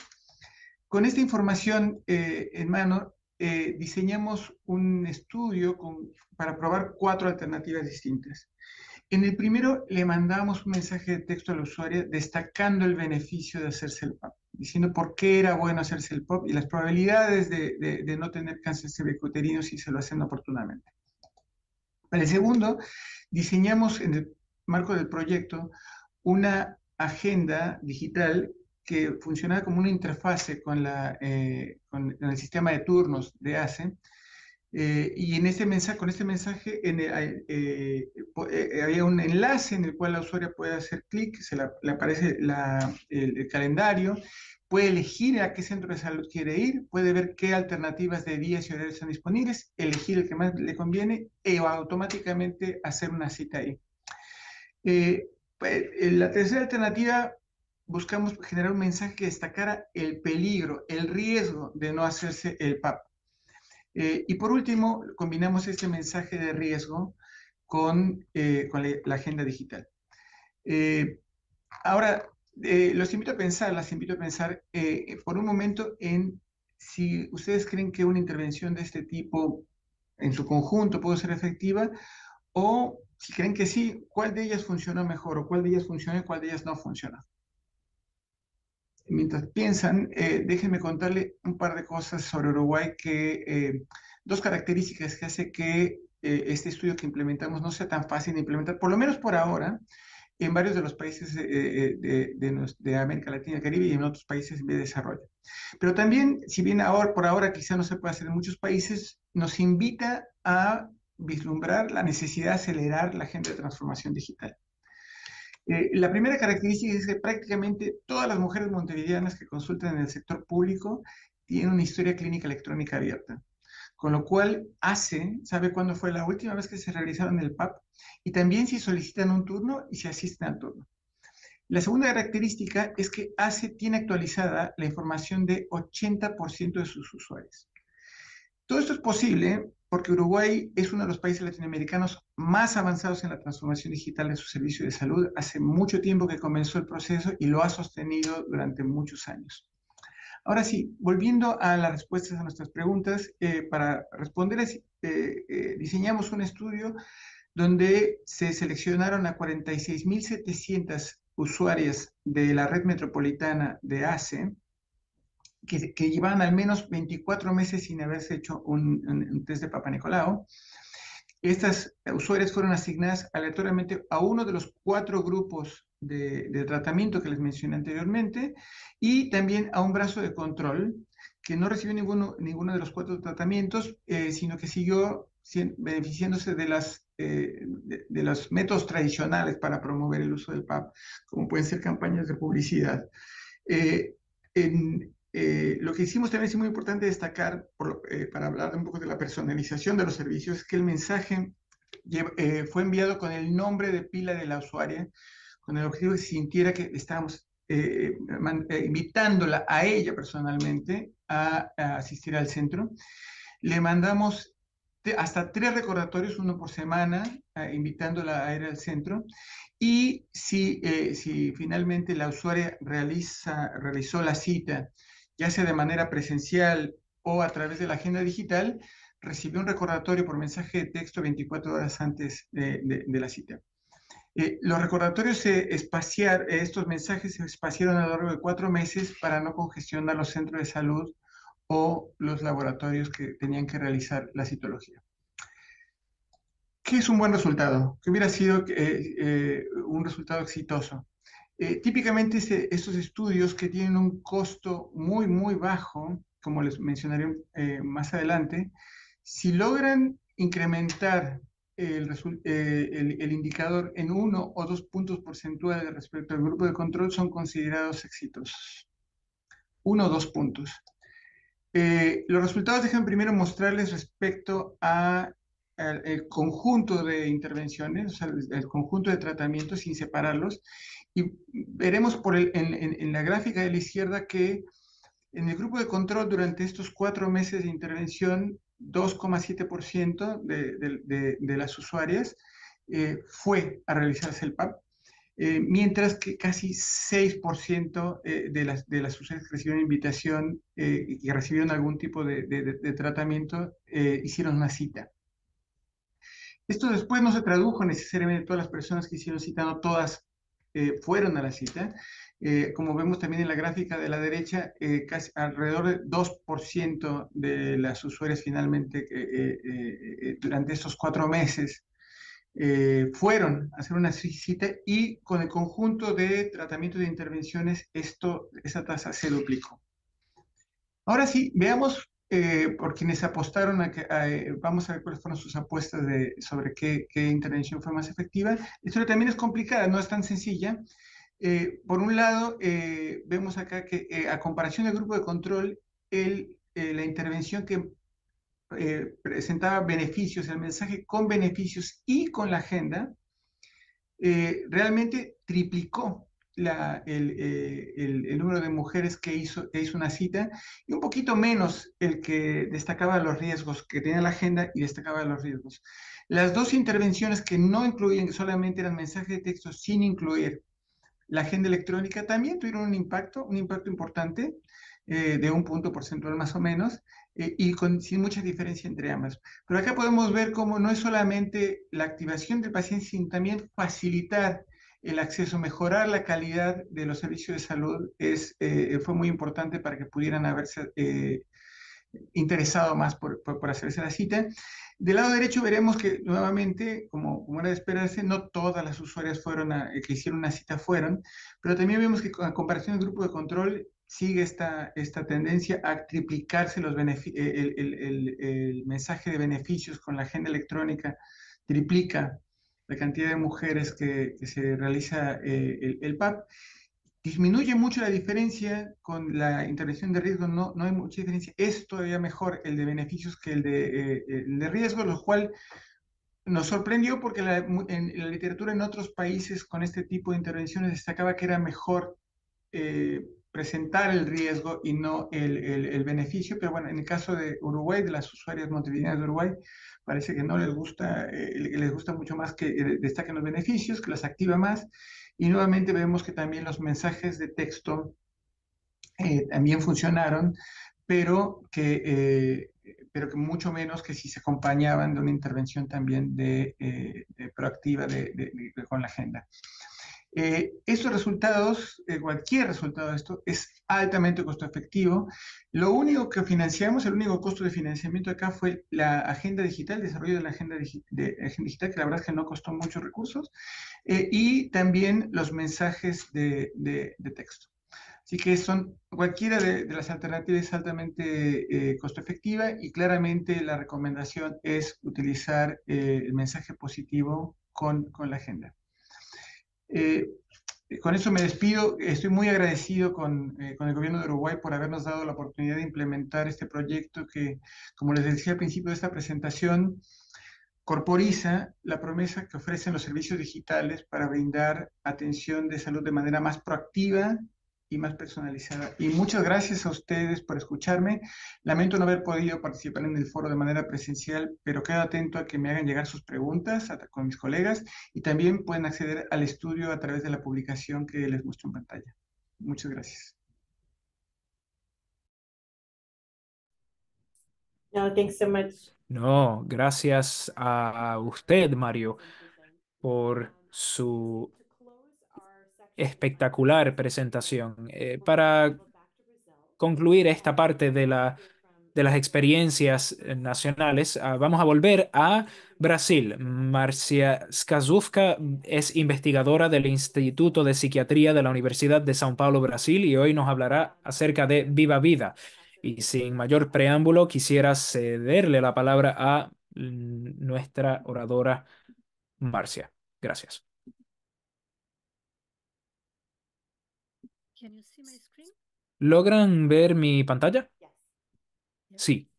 Con esta información en mano, eh, diseñamos un estudio con, para probar cuatro alternativas distintas. En el primero le mandamos un mensaje de texto al usuario destacando el beneficio de hacerse el PAP, diciendo por qué era bueno hacerse el PAP y las probabilidades de, no tener cáncer cerebro-uterino si se lo hacen oportunamente. Para el segundo, diseñamos en el marco del proyecto una agenda digital que funcionaba como una interfase con, la, eh, con, el sistema de turnos de ACE. Eh, y en ese mensaje, con este mensaje en eh, había un enlace en el cual la usuaria puede hacer clic, se le aparece la, el, calendario, puede elegir a qué centro de salud quiere ir, puede ver qué alternativas de días y horarios están disponibles, elegir el que más le conviene e automáticamente hacer una cita ahí. Pues, la tercera alternativa buscamos generar un mensaje que destacara el peligro, el riesgo de no hacerse el PAP. Eh, y por último, combinamos este mensaje de riesgo con, eh, la, agenda digital. Eh, ahora, los invito a pensar, las invito a pensar por un momento en si ustedes creen que una intervención de este tipo en su conjunto puede ser efectiva o si creen que sí, cuál de ellas funciona mejor o cuál de ellas funciona y cuál de ellas no funciona mientras piensan, eh, déjenme contarle un par de cosas sobre Uruguay que eh, dos características que hace que eh, este estudio que implementamos no sea tan fácil de implementar, por lo menos por ahora, en varios de los países de, América Latina, Caribe y en otros países de desarrollo. Pero también, si bien ahora, por ahora quizá no se puede hacer en muchos países, nos invita a vislumbrar la necesidad de acelerar la agenda de transformación digital. Eh, la primera característica es que prácticamente todas las mujeres montevideanas que consultan en el sector público tienen una historia clínica electrónica abierta, con lo cual hace, sabe cuándo fue la última vez que se realizaron el PAP y también si solicitan un turno y si asisten al turno. La segunda característica es que ACE tiene actualizada la información de 80% de sus usuarios. Todo esto es posible porque Uruguay es uno de los países latinoamericanos más avanzados en la transformación digital de su servicio de salud. Hace mucho tiempo que comenzó el proceso y lo ha sostenido durante muchos años. Ahora sí, volviendo a las respuestas a nuestras preguntas, eh, para responder, eh, eh, diseñamos un estudio donde se seleccionaron a 46.700 usuarias de la red metropolitana de ACE, que, llevaban al menos 24 meses sin haberse hecho un, un, test de Papa Estas usuarias fueron asignadas aleatoriamente a uno de los cuatro grupos de, de, tratamiento que les mencioné anteriormente y también a un brazo de control que no recibió ninguno, ninguno de los cuatro tratamientos, eh, sino que siguió beneficiándose de, las, eh, de, los métodos tradicionales para promover el uso del PAP, como pueden ser campañas de publicidad. Eh, en, eh, lo que hicimos también es muy importante destacar, eh, para hablar un poco de la personalización de los servicios, que el mensaje eh, fue enviado con el nombre de pila de la usuaria, con el objetivo de que sintiera que estábamos invitándola a ella personalmente a, asistir al centro. Le mandamos hasta tres recordatorios, uno por semana, invitándola a ir al centro. Y si, si finalmente la usuaria realiza, realizó la cita, ya sea de manera presencial o a través de la agenda digital, recibió un recordatorio por mensaje de texto 24 horas antes de, la cita. Eh, los recordatorios se espaciar, eh, estos mensajes se espaciaron a lo largo de cuatro meses para no congestionar los centros de salud o los laboratorios que tenían que realizar la citología. ¿Qué es un buen resultado? ¿Qué hubiera sido eh, un resultado exitoso? Eh, típicamente estos estudios que tienen un costo muy, muy bajo, como les mencionaré eh, más adelante, si logran incrementar eh, el, indicador en uno o dos puntos porcentuales respecto al grupo de control, son considerados exitosos. Uno o dos puntos. los resultados dejan primero mostrarles respecto a el, conjunto de intervenciones, o sea, el, conjunto de tratamientos sin separarlos, y veremos por en, la gráfica de la izquierda que en el grupo de control durante estos cuatro meses de intervención, 2,7% de, de, las usuarias eh, fue a realizarse el PAP, eh, mientras que casi 6% eh, de, las, de las usuarias que recibieron invitación y recibieron algún tipo de, tratamiento hicieron una cita. Esto después no se tradujo necesariamente en todas las personas que hicieron cita, no todas eh, fueron a la cita. Eh, como vemos también en la gráfica de la derecha, eh, casi alrededor del 2% de las usuarias finalmente durante estos cuatro meses fueron a hacer una cita y con el conjunto de tratamientos de intervenciones, esto, esa tasa se duplicó. Ahora sí, veamos eh, por quienes apostaron a que, eh, vamos a ver cuáles fueron sus apuestas de, sobre qué, intervención fue más efectiva. Esto también es complicada, no es tan sencilla. Eh, por un lado, vemos acá que a comparación del grupo de control, la intervención que presentaba beneficios, el mensaje con beneficios y con la agenda, realmente triplicó eh, el, número de mujeres que hizo, hizo una cita y un poquito menos el que destacaba los riesgos, que tenía la agenda y destacaba los riesgos. Las dos intervenciones que no incluyen, solamente eran mensajes de texto sin incluir la agenda electrónica, también tuvieron un impacto, un impacto importante eh, de un punto porcentual más o menos eh, y sin mucha diferencia entre ambas. Pero acá podemos ver cómo no es solamente la activación del paciente, sino también facilitar el acceso, mejorar la calidad de los servicios de salud es, eh, fue muy importante para que pudieran haberse eh, interesado más por, hacerse la cita. Del lado derecho veremos que nuevamente, como, era de esperarse, no todas las usuarias fueron eh, que hicieron una cita fueron, pero también vemos que en comparación del grupo de control sigue esta, esta tendencia a triplicarse los el, el mensaje de beneficios con la agenda electrónica, triplica la cantidad de mujeres que, se realiza eh, el, PAP. Disminuye mucho la diferencia con la intervención de riesgo, no, no hay mucha diferencia. Es todavía mejor el de beneficios que el de, eh, riesgo, lo cual nos sorprendió porque la, en la literatura en otros países con este tipo de intervenciones destacaba que era mejor eh, presentar el riesgo y no el, beneficio, pero bueno, en el caso de Uruguay, de las usuarias montevideanas de Uruguay, parece que no les gusta, eh, les gusta mucho más que eh, destaquen los beneficios, que las activa más, y nuevamente vemos que también los mensajes de texto eh, también funcionaron, pero que, pero que mucho menos que si se acompañaban de una intervención también de, proactiva con la agenda. Eh, estos resultados, eh, cualquier resultado de esto, es altamente costo efectivo. Lo único que financiamos, el único costo de financiamiento acá fue la agenda digital, el desarrollo de la agenda, de, digital, que la verdad es que no costó muchos recursos, eh, y también los mensajes de, texto. Así que son cualquiera de, las alternativas es altamente costo efectiva y claramente la recomendación es utilizar el mensaje positivo con, con la agenda. Eh, con eso me despido. Estoy muy agradecido con, eh, con, el gobierno de Uruguay por habernos dado la oportunidad de implementar este proyecto que, como les decía al principio de esta presentación, corporiza la promesa que ofrecen los servicios digitales para brindar atención de salud de manera más proactiva, más personalizada. Y muchas gracias a ustedes por escucharme. Lamento no haber podido participar en el foro de manera presencial, pero quedo atento a que me hagan llegar sus preguntas a, con mis colegas y también pueden acceder al estudio a través de la publicación que les muestro en pantalla. Muchas gracias. so much. No, gracias a usted, Mario, por su espectacular presentación. Eh, para concluir esta parte de, la, de las experiencias eh, nacionales, ah, vamos a volver a Brasil. Marcia Skazufka es investigadora del Instituto de Psiquiatría de la Universidad de São Paulo, Brasil, y hoy nos hablará acerca de Viva Vida. Y sin mayor preámbulo, quisiera cederle la palabra a mm, nuestra oradora Marcia. Gracias. ¿Logran ver mi pantalla? Sí.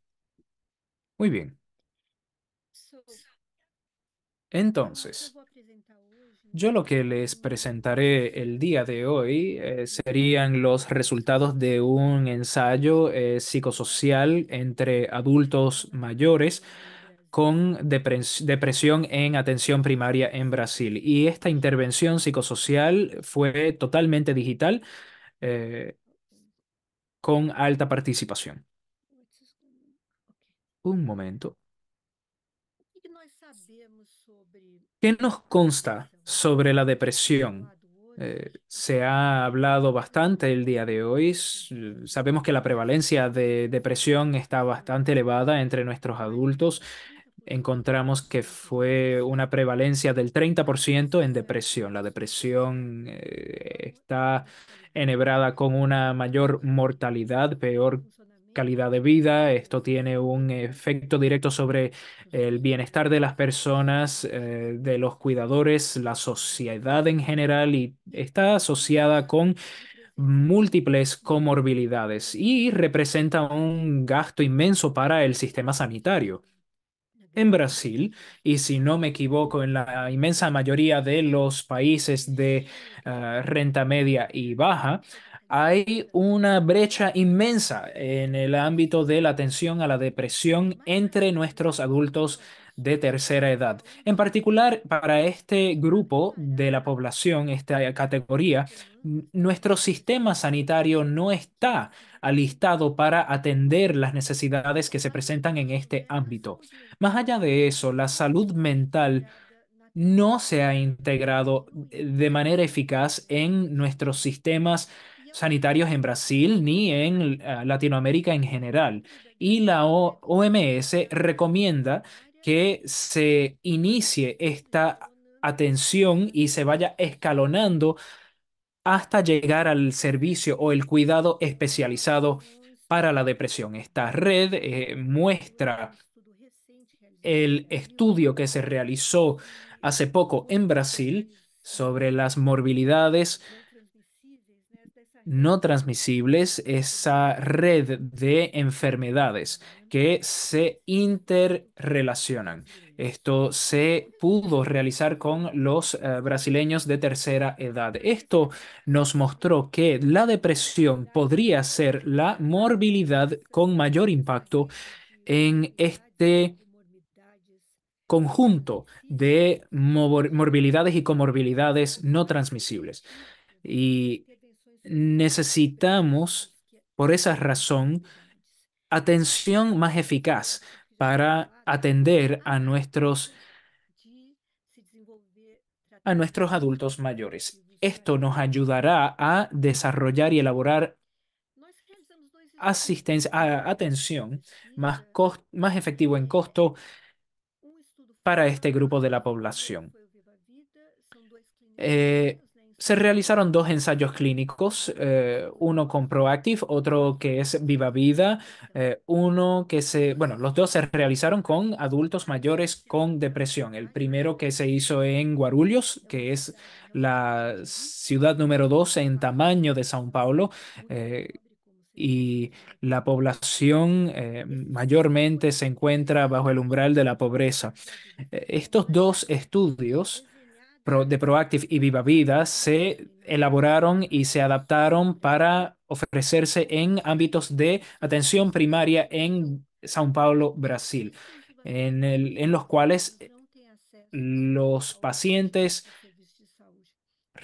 Muy bien. Entonces, yo lo que les presentaré el día de hoy eh, serían los resultados de un ensayo eh, psicosocial entre adultos mayores con depresión en atención primaria en Brasil. Y esta intervención psicosocial fue totalmente digital eh, con alta participación. Un momento. ¿Qué nos consta sobre la depresión? Eh, se ha hablado bastante el día de hoy. Sabemos que la prevalencia de depresión está bastante elevada entre nuestros adultos encontramos que fue una prevalencia del 30% en depresión. La depresión eh, está enhebrada con una mayor mortalidad, peor calidad de vida. Esto tiene un efecto directo sobre el bienestar de las personas, eh, de los cuidadores, la sociedad en general y está asociada con múltiples comorbilidades y representa un gasto inmenso para el sistema sanitario en Brasil y si no me equivoco en la inmensa mayoría de los países de ah, renta media y baja, hay una brecha inmensa en el ámbito de la atención a la depresión entre nuestros adultos de tercera edad. En particular, para este grupo de la población, esta categoría, nuestro sistema sanitario no está alistado para atender las necesidades que se presentan en este ámbito. Más allá de eso, la salud mental no se ha integrado de manera eficaz en nuestros sistemas sanitarios en Brasil ni en ah, Latinoamérica en general. Y la OMS recomienda que se inicie esta atención y se vaya escalonando hasta llegar al servicio o el cuidado especializado para la depresión. Esta red eh, muestra el estudio que se realizó hace poco en Brasil sobre las morbilidades no transmisibles, esa red de enfermedades que se interrelacionan. Esto se pudo realizar con los eh, brasileños de tercera edad. Esto nos mostró que la depresión podría ser la morbilidad con mayor impacto en este conjunto de morbilidades y comorbilidades no transmisibles. Y necesitamos, por esa razón, atención más eficaz para atender a nuestros, a nuestros adultos mayores. Esto nos ayudará a desarrollar y elaborar asistencia, atención más, cost, más efectivo en costo para este grupo de la población. Eh, se realizaron dos ensayos clínicos, eh, uno con Proactive, otro que es Viva Vida, eh, uno que se, bueno, los dos se realizaron con adultos mayores con depresión. El primero que se hizo en Guarulhos, que es la ciudad número 12 en tamaño de Sao Paulo, eh, y la población mayormente se encuentra bajo el umbral de la pobreza. Estos dos estudios de Proactive y Viva Vida se elaboraron y se adaptaron para ofrecerse en ámbitos de atención primaria en Sao Paulo, Brasil, en, en los cuales los pacientes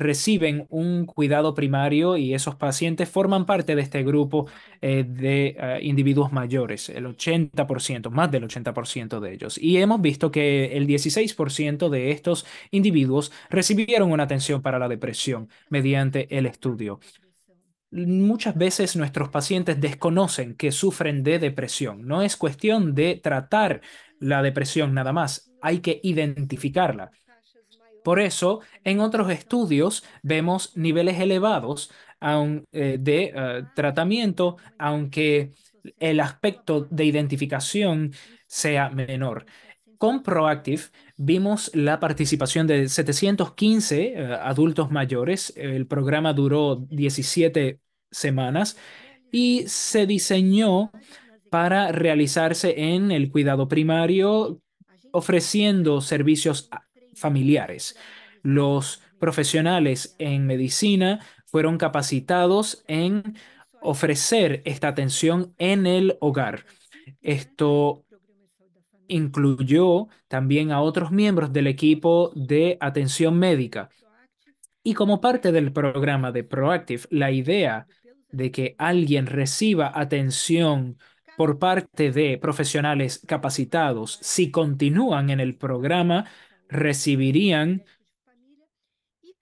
reciben un cuidado primario y esos pacientes forman parte de este grupo eh, de eh, individuos mayores, el 80%, más del 80% de ellos. Y hemos visto que el 16% de estos individuos recibieron una atención para la depresión mediante el estudio. Muchas veces nuestros pacientes desconocen que sufren de depresión. No es cuestión de tratar la depresión nada más, hay que identificarla. Por eso, en otros estudios vemos niveles elevados eh, de eh, tratamiento, aunque el aspecto de identificación sea menor. Con Proactive vimos la participación de 715 eh, adultos mayores. El programa duró 17 semanas y se diseñó para realizarse en el cuidado primario, ofreciendo servicios familiares. Los profesionales en medicina fueron capacitados en ofrecer esta atención en el hogar. Esto incluyó también a otros miembros del equipo de atención médica. Y como parte del programa de Proactive, la idea de que alguien reciba atención por parte de profesionales capacitados si continúan en el programa recibirían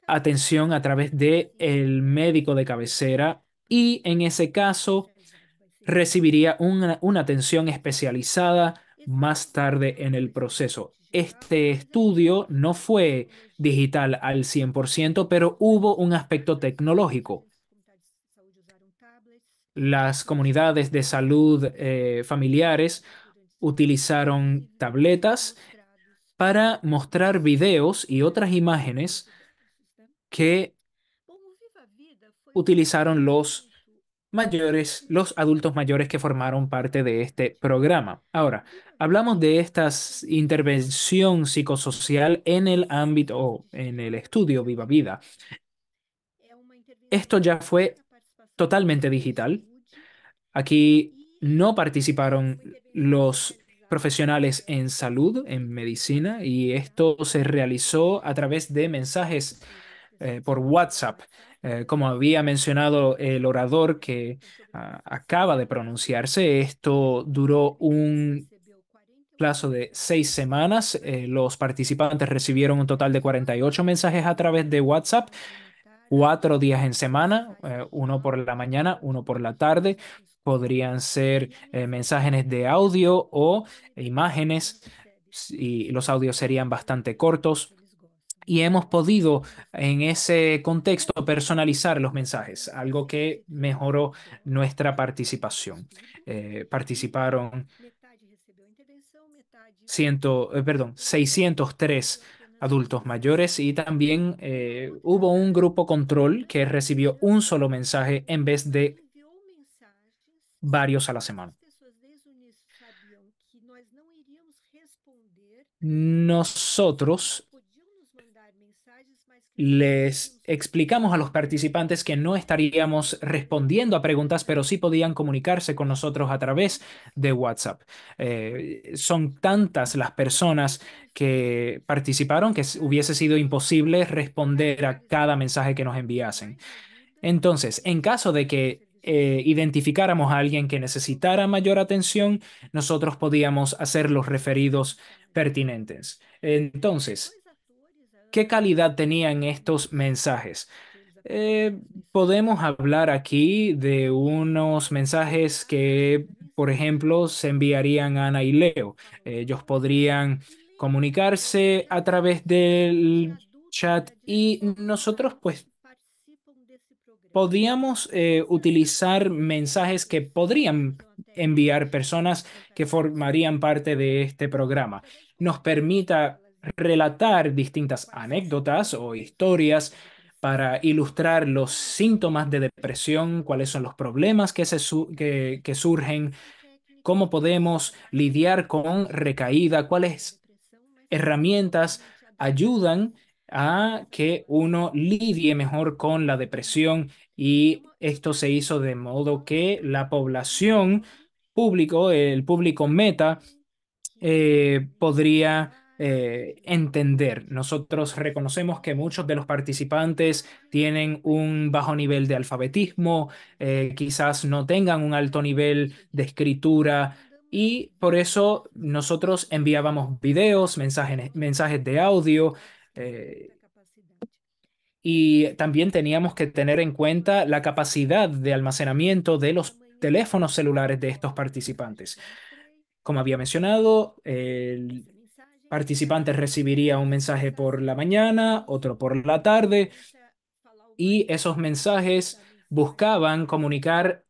atención a través de el médico de cabecera y en ese caso recibiría una, atención especializada más tarde en el proceso. Este estudio no fue digital al 100%, pero hubo un aspecto tecnológico. Las comunidades de salud eh, familiares utilizaron tabletas para mostrar videos y otras imágenes que utilizaron los mayores, los adultos mayores que formaron parte de este programa. Ahora, hablamos de esta intervención psicosocial en el ámbito o en el estudio Viva Vida. Esto ya fue totalmente digital. Aquí no participaron los profesionales en salud, en medicina, y esto se realizó a través de mensajes eh, por WhatsApp. Eh, como había mencionado el orador que ah, acaba de pronunciarse, esto duró un plazo de seis semanas. Eh, los participantes recibieron un total de 48 mensajes a través de WhatsApp, cuatro días en semana, uno por la mañana, uno por la tarde, podrían ser eh, mensajes de audio o imágenes, y los audios serían bastante cortos. Y hemos podido en ese contexto personalizar los mensajes, algo que mejoró nuestra participación. Eh, participaron eh, perdón, 603 adultos mayores y también hubo un grupo control que recibió un solo mensaje en vez de varios a la semana. Nosotros pues les explicamos a los participantes que no estaríamos respondiendo a preguntas, pero sí podían comunicarse con nosotros a través de WhatsApp. Eh, son tantas las personas que participaron que hubiese sido imposible responder a cada mensaje que nos enviasen. Entonces, en caso de que eh, identificáramos a alguien que necesitara mayor atención, nosotros podíamos hacer los referidos pertinentes. Entonces, ¿qué calidad tenían estos mensajes? Eh, podemos hablar aquí de unos mensajes que, por ejemplo, se enviarían a Ana y Leo. Ellos podrían comunicarse a través del chat y nosotros pues podíamos eh, utilizar mensajes que podrían enviar personas que formarían parte de este programa. Nos permita relatar distintas anécdotas o historias para ilustrar los síntomas de depresión, cuáles son los problemas que, que surgen, cómo podemos lidiar con recaída, cuáles herramientas ayudan a que uno lidie mejor con la depresión y esto se hizo de modo que la población público, el público meta, eh, podría eh, entender. Nosotros reconocemos que muchos de los participantes tienen un bajo nivel de alfabetismo, eh, quizás no tengan un alto nivel de escritura y por eso nosotros enviábamos videos, mensajes, mensajes de audio, eh, y también teníamos que tener en cuenta la capacidad de almacenamiento de los teléfonos celulares de estos participantes. Como había mencionado, el participante recibiría un mensaje por la mañana, otro por la tarde, y esos mensajes buscaban comunicar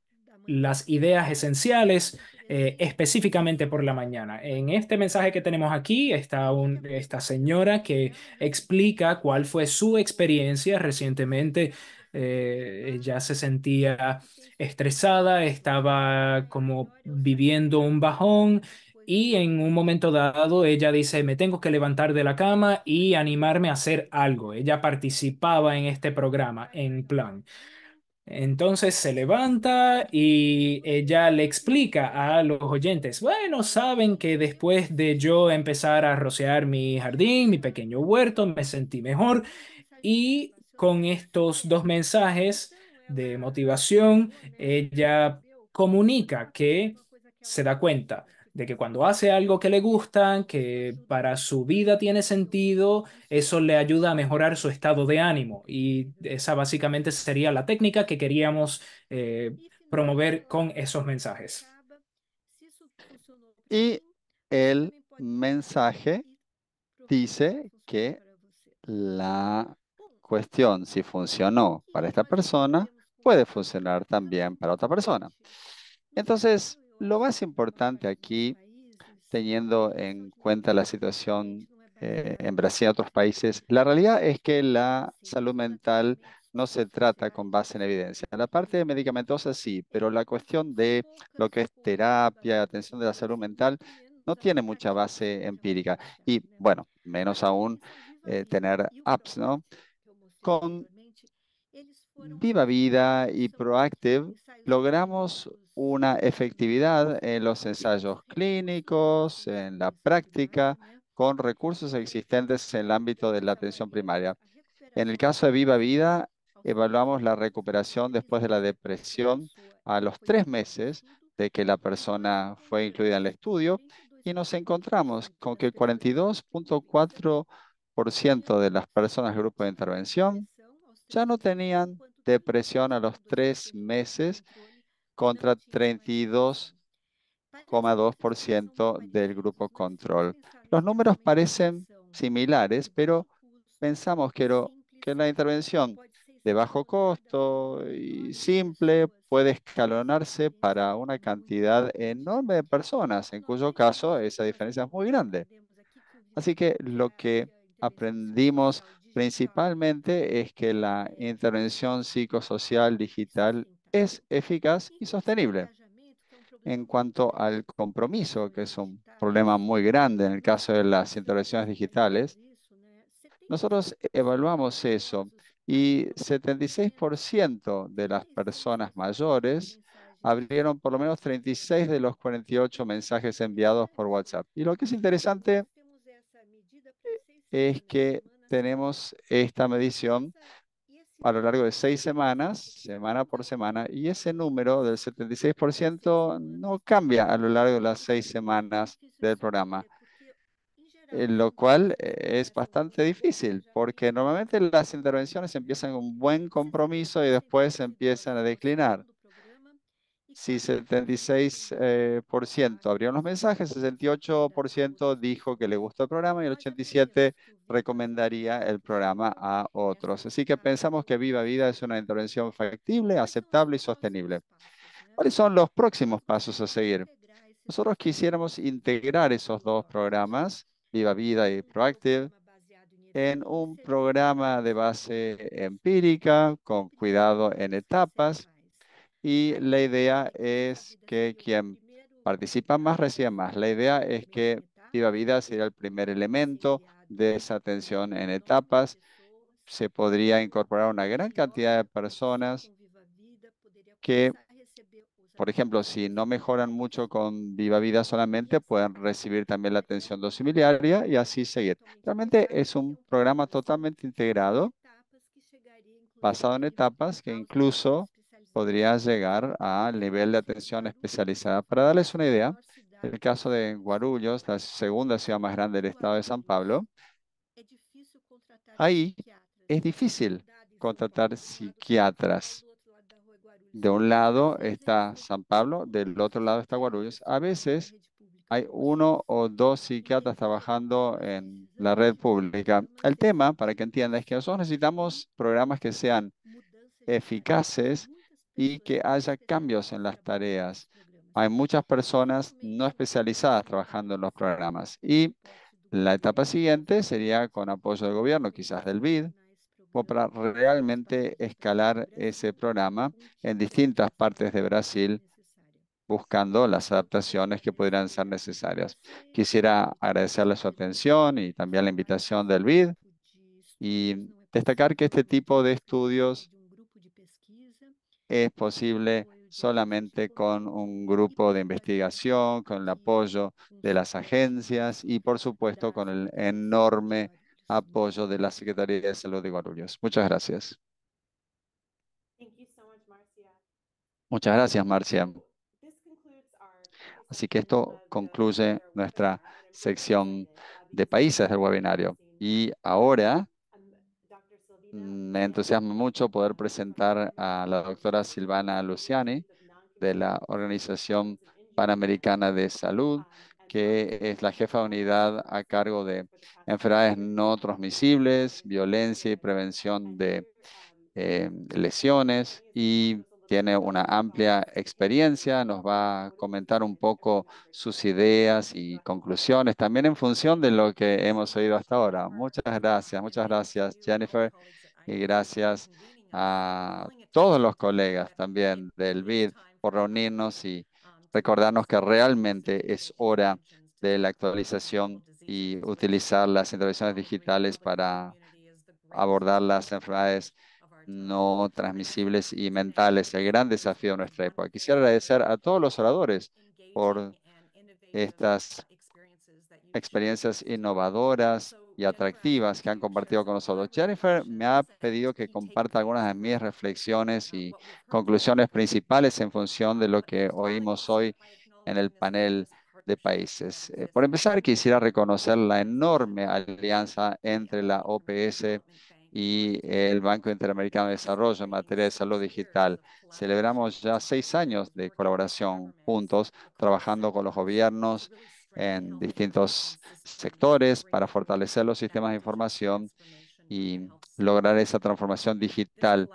las ideas esenciales eh, específicamente por la mañana. En este mensaje que tenemos aquí está esta señora que explica cuál fue su experiencia recientemente. Eh, ella se sentía estresada, estaba como viviendo un bajón y en un momento dado ella dice, me tengo que levantar de la cama y animarme a hacer algo. Ella participaba en este programa en plan. Entonces se levanta y ella eh, le explica a los oyentes, bueno, saben que después de yo empezar a rociar mi jardín, mi pequeño huerto, me sentí mejor y con estos dos mensajes de motivación, ella comunica que se da cuenta de que cuando hace algo que le gusta, que para su vida tiene sentido, eso le ayuda a mejorar su estado de ánimo. Y esa básicamente sería la técnica que queríamos eh, promover con esos mensajes. Y el mensaje dice que la cuestión, si funcionó para esta persona, puede funcionar también para otra persona. Entonces, lo más importante aquí, teniendo en cuenta la situación eh, en Brasil y otros países, la realidad es que la salud mental no se trata con base en evidencia. La parte medicamentosa sí, pero la cuestión de lo que es terapia, atención de la salud mental, no tiene mucha base empírica. Y bueno, menos aún eh, tener apps, ¿no? Con Viva Vida y Proactive logramos una efectividad en los ensayos clínicos, en la práctica, con recursos existentes en el ámbito de la atención primaria. En el caso de Viva Vida, evaluamos la recuperación después de la depresión a los tres meses de que la persona fue incluida en el estudio y nos encontramos con que el 42.4% de las personas del grupo de intervención ya no tenían depresión a los tres meses contra 32,2% del grupo control. Los números parecen similares, pero pensamos que, que la intervención de bajo costo y simple puede escalonarse para una cantidad enorme de personas, en cuyo caso esa diferencia es muy grande. Así que lo que aprendimos principalmente es que la intervención psicosocial digital es eficaz y sostenible. En cuanto al compromiso, que es un problema muy grande en el caso de las intervenciones digitales, nosotros evaluamos eso y 76% de las personas mayores abrieron por lo menos 36 de los 48 mensajes enviados por WhatsApp. Y lo que es interesante eh, es que tenemos esta medición a lo largo de seis semanas, semana por semana, y ese número del 76% no cambia a lo largo de las seis semanas del programa, eh, lo cual eh, es bastante difícil, porque normalmente las intervenciones empiezan con un buen compromiso y después empiezan a declinar. Si 76% eh, abrió abrieron los mensajes, 68% dijo que le gustó el programa y el 87% recomendaría el programa a otros. Así que pensamos que Viva Vida es una intervención factible, aceptable y sostenible. ¿Cuáles son los próximos pasos a seguir? Nosotros quisiéramos integrar esos dos programas, Viva Vida y Proactive, en un programa de base empírica con cuidado en etapas y la idea es que quien participa más reciba más. La idea es que Viva Vida sería el primer elemento de esa atención en etapas. Se podría incorporar una gran cantidad de personas que, por ejemplo, si no mejoran mucho con Viva Vida solamente, pueden recibir también la atención domiciliaria y así seguir. Realmente es un programa totalmente integrado, basado en etapas, que incluso podría llegar al nivel de atención especializada. Para darles una idea, en el caso de Guarulhos, la segunda ciudad más grande del estado de San Pablo, ahí es difícil contratar psiquiatras. De un lado está San Pablo, del otro lado está Guarulhos. A veces hay uno o dos psiquiatras trabajando en la red pública. El tema, para que entiendan, es que nosotros necesitamos programas que sean eficaces y que haya cambios en las tareas. Hay muchas personas no especializadas trabajando en los programas y la etapa siguiente sería con apoyo del gobierno, quizás del BID, para realmente escalar ese programa en distintas partes de Brasil buscando las adaptaciones que pudieran ser necesarias. Quisiera agradecerle su atención y también la invitación del BID y destacar que este tipo de estudios es posible solamente con un grupo de investigación, con el apoyo de las agencias y, por supuesto, con el enorme apoyo de la Secretaría de Salud de Guarulhos. Muchas gracias. Muchas gracias, Marcia. Así que esto concluye nuestra sección de países del webinario. Y ahora me entusiasma mucho poder presentar a la doctora Silvana Luciani de la Organización Panamericana de Salud, que es la jefa de unidad a cargo de enfermedades no transmisibles, violencia y prevención de eh, lesiones y tiene una amplia experiencia, nos va a comentar un poco sus ideas y conclusiones, también en función de lo que hemos oído hasta ahora. Muchas gracias, muchas gracias Jennifer y gracias a todos los colegas también del BID por reunirnos y recordarnos que realmente es hora de la actualización y utilizar las intervenciones digitales para abordar las enfermedades no transmisibles y mentales, el gran desafío de nuestra época. Quisiera agradecer a todos los oradores por estas experiencias innovadoras y atractivas que han compartido con nosotros. Jennifer me ha pedido que comparta algunas de mis reflexiones y conclusiones principales en función de lo que oímos hoy en el panel de países. Eh, por empezar, quisiera reconocer la enorme alianza entre la OPS y y el Banco Interamericano de Desarrollo en materia de salud digital. Celebramos ya seis años de colaboración juntos, trabajando con los gobiernos en distintos sectores para fortalecer los sistemas de información y lograr esa transformación digital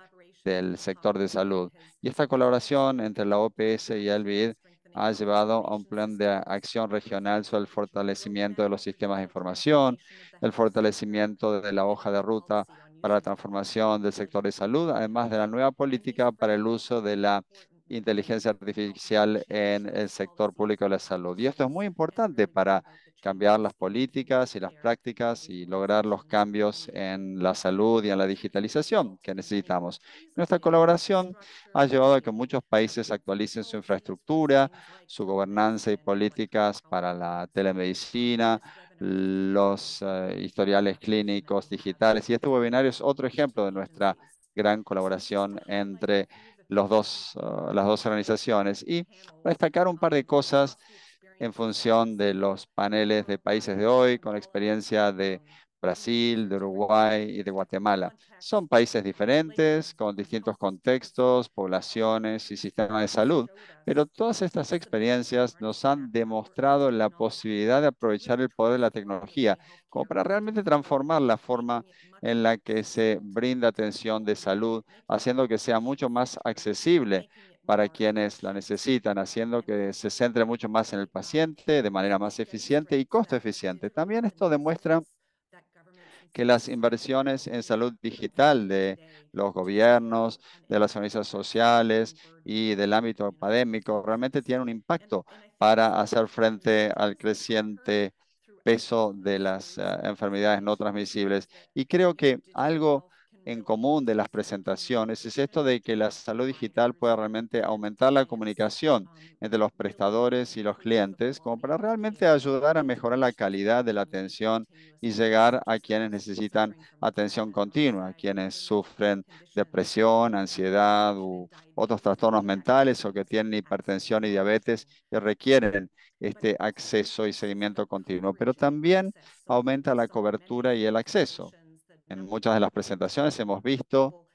del sector de salud. Y esta colaboración entre la OPS y el BID ha llevado a un plan de acción regional sobre el fortalecimiento de los sistemas de información, el fortalecimiento de la hoja de ruta para la transformación del sector de salud, además de la nueva política para el uso de la inteligencia artificial en el sector público de la salud. Y esto es muy importante para cambiar las políticas y las prácticas y lograr los cambios en la salud y en la digitalización que necesitamos. Nuestra colaboración ha llevado a que muchos países actualicen su infraestructura, su gobernanza y políticas para la telemedicina, los eh, historiales clínicos digitales. Y este webinario es otro ejemplo de nuestra gran colaboración entre los eh, las dos organizaciones. Y destacar un par de cosas en función de los paneles de países de hoy, con la experiencia de Brasil, de Uruguay y de Guatemala. Son países diferentes, con distintos contextos, poblaciones y sistemas de salud, pero todas estas experiencias nos han demostrado la posibilidad de aprovechar el poder de la tecnología como para realmente transformar la forma en la que se brinda atención de salud, haciendo que sea mucho más accesible para quienes la necesitan, haciendo que se centre mucho más en el paciente de manera más eficiente y costo eficiente. También esto demuestra que las inversiones en salud digital de los gobiernos, de las organizaciones sociales y del ámbito académico realmente tienen un impacto para hacer frente al creciente peso de las eh, enfermedades no transmisibles. Y creo que algo en común de las presentaciones es esto de que la salud digital pueda realmente aumentar la comunicación entre los prestadores y los clientes, como para realmente ayudar a mejorar la calidad de la atención y llegar a quienes necesitan atención continua, quienes sufren depresión, ansiedad u otros trastornos mentales o que tienen hipertensión y diabetes y requieren este acceso y seguimiento continuo, pero también aumenta la cobertura y el acceso. En muchas de las presentaciones hemos visto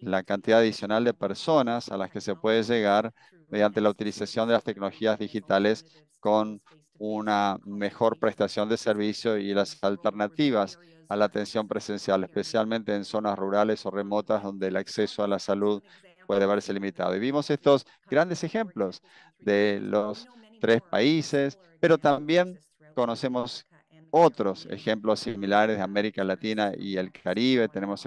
la cantidad adicional de personas a las que se puede llegar mediante la utilización de las tecnologías digitales con una mejor prestación de servicio y las alternativas a la atención presencial, especialmente en zonas rurales o remotas donde el acceso a la salud puede verse limitado. Y vimos estos grandes ejemplos de los tres países, pero también conocemos otros ejemplos similares de América Latina y el Caribe. Tenemos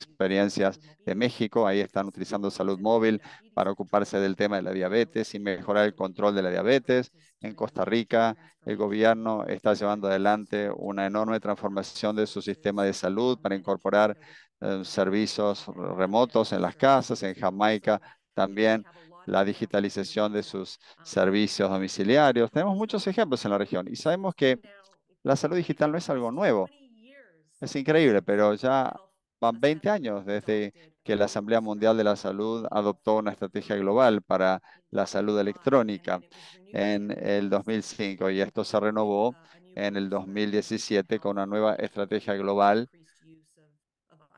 experiencias de México, ahí están utilizando salud móvil para ocuparse del tema de la diabetes y mejorar el control de la diabetes. En Costa Rica, el gobierno está llevando adelante una enorme transformación de su sistema de salud para incorporar eh, servicios remotos en las casas. En Jamaica también la digitalización de sus servicios domiciliarios. Tenemos muchos ejemplos en la región y sabemos que la salud digital no es algo nuevo. Es increíble, pero ya van 20 años desde que la Asamblea Mundial de la Salud adoptó una estrategia global para la salud electrónica en el 2005 y esto se renovó en el 2017 con una nueva estrategia global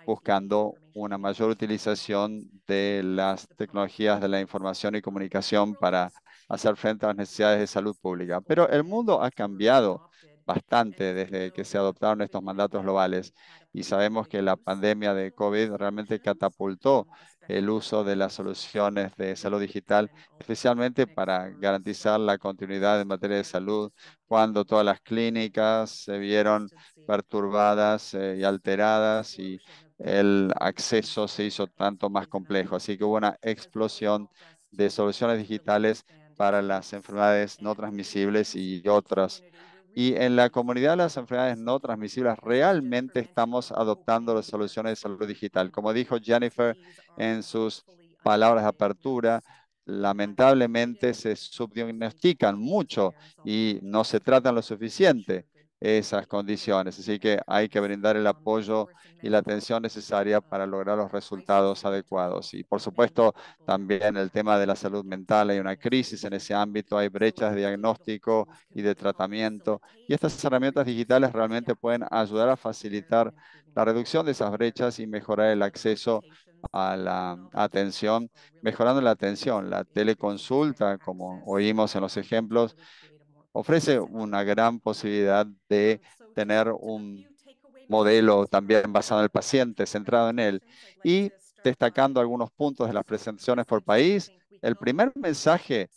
buscando una mayor utilización de las tecnologías de la información y comunicación para hacer frente a las necesidades de salud pública. Pero el mundo ha cambiado bastante desde que se adoptaron estos mandatos globales y sabemos que la pandemia de COVID realmente catapultó el uso de las soluciones de salud digital, especialmente para garantizar la continuidad en materia de salud cuando todas las clínicas se vieron perturbadas eh, y alteradas y el acceso se hizo tanto más complejo. Así que hubo una explosión de soluciones digitales para las enfermedades no transmisibles y otras y en la comunidad de las enfermedades no transmisibles realmente estamos adoptando las soluciones de salud digital. Como dijo Jennifer en sus palabras de apertura, lamentablemente se subdiagnostican mucho y no se tratan lo suficiente esas condiciones. Así que hay que brindar el apoyo y la atención necesaria para lograr los resultados adecuados. Y por supuesto, también el tema de la salud mental. Hay una crisis en ese ámbito, hay brechas de diagnóstico y de tratamiento. Y estas herramientas digitales realmente pueden ayudar a facilitar la reducción de esas brechas y mejorar el acceso a la atención, mejorando la atención, la teleconsulta, como oímos en los ejemplos, ofrece una gran posibilidad de tener un modelo también basado en el paciente, centrado en él. Y destacando algunos puntos de las presentaciones por país, el primer mensaje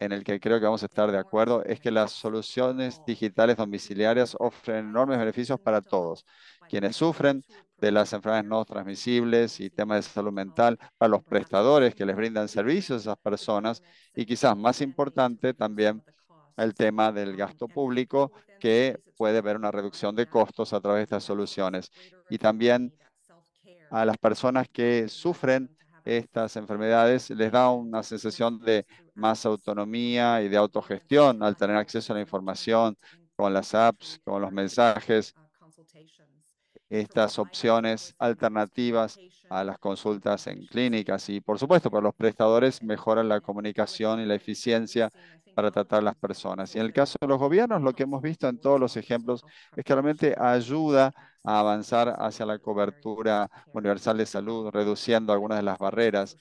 en el que creo que vamos a estar de acuerdo es que las soluciones digitales domiciliarias ofrecen enormes beneficios para todos, quienes sufren de las enfermedades no transmisibles y temas de salud mental, para los prestadores que les brindan servicios a esas personas y quizás más importante también el tema del gasto público, que puede ver una reducción de costos a través de estas soluciones. Y también a las personas que sufren estas enfermedades les da una sensación de más autonomía y de autogestión al tener acceso a la información con las apps, con los mensajes, uh, estas opciones alternativas a las consultas en clínicas. Y por supuesto, para los prestadores mejoran la comunicación y la eficiencia para tratar a las personas. Y en el caso de los gobiernos, lo que hemos visto en todos los ejemplos es que realmente ayuda a avanzar hacia la cobertura universal de salud, reduciendo algunas de las barreras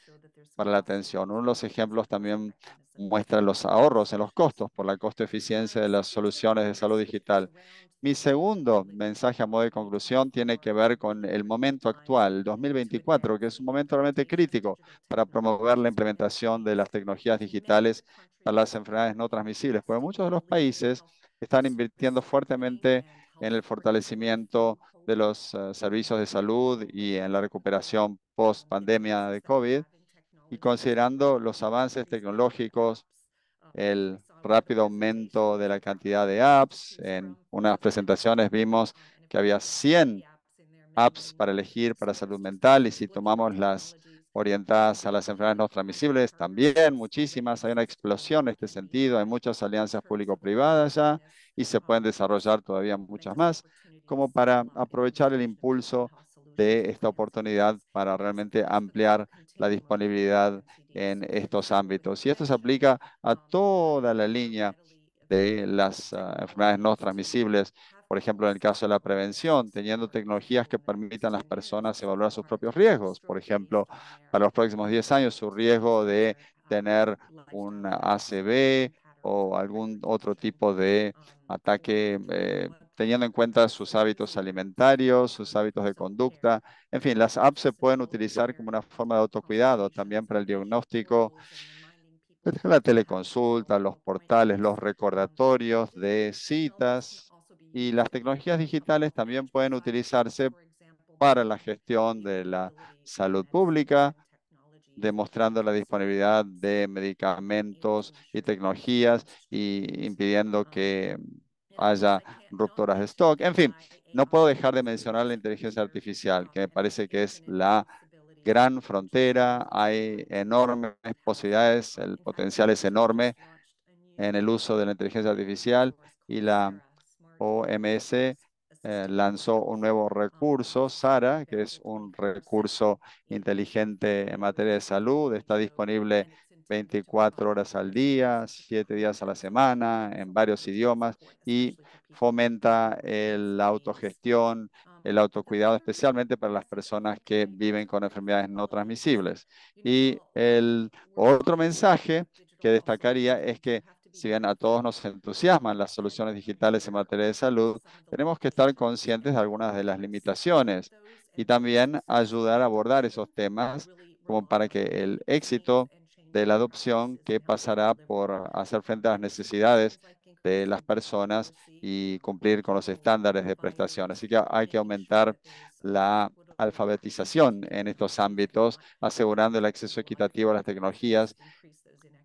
para la atención. Uno de los ejemplos también muestra los ahorros en los costos por la costo eficiencia de las soluciones de salud digital. Mi segundo mensaje a modo de conclusión tiene que ver con el momento actual, 2024, que es un momento realmente crítico para promover la implementación de las tecnologías digitales para las enfermedades no transmisibles, porque muchos de los países están invirtiendo fuertemente en el fortalecimiento de los eh, servicios de salud y en la recuperación post pandemia de COVID y considerando los avances tecnológicos, el rápido aumento de la cantidad de apps. En unas presentaciones vimos que había 100 apps para elegir para salud mental y si tomamos las orientadas a las enfermedades no transmisibles, también muchísimas. Hay una explosión en este sentido. Hay muchas alianzas público-privadas ya y se pueden desarrollar todavía muchas más como para aprovechar el impulso de esta oportunidad para realmente ampliar la disponibilidad en estos ámbitos. Y esto se aplica a toda la línea de las ah, enfermedades no transmisibles, por ejemplo, en el caso de la prevención, teniendo tecnologías que permitan a las personas evaluar sus propios riesgos. Por ejemplo, para los próximos 10 años, su riesgo de tener un ACV o algún otro tipo de ataque eh, teniendo en cuenta sus hábitos alimentarios, sus hábitos de conducta. En fin, las apps se pueden utilizar como una forma de autocuidado también para el diagnóstico, la teleconsulta, los portales, los recordatorios de citas. Y las tecnologías digitales también pueden utilizarse para la gestión de la salud pública, demostrando la disponibilidad de medicamentos y tecnologías y impidiendo que haya rupturas de stock. En fin, no puedo dejar de mencionar la inteligencia artificial, que me parece que es la gran frontera, hay enormes posibilidades, el potencial es enorme en el uso de la inteligencia artificial y la OMS eh, lanzó un nuevo recurso, SARA, que es un recurso inteligente en materia de salud. Está disponible 24 horas al día, 7 días a la semana, en varios idiomas y fomenta la autogestión, el autocuidado, especialmente para las personas que viven con enfermedades no transmisibles. Y el otro mensaje que destacaría es que si bien a todos nos entusiasman las soluciones digitales en materia de salud, tenemos que estar conscientes de algunas de las limitaciones y también ayudar a abordar esos temas como para que el éxito de la adopción que pasará por hacer frente a las necesidades de las personas y cumplir con los estándares de prestación. Así que hay que aumentar la alfabetización en estos ámbitos, asegurando el acceso equitativo a las tecnologías,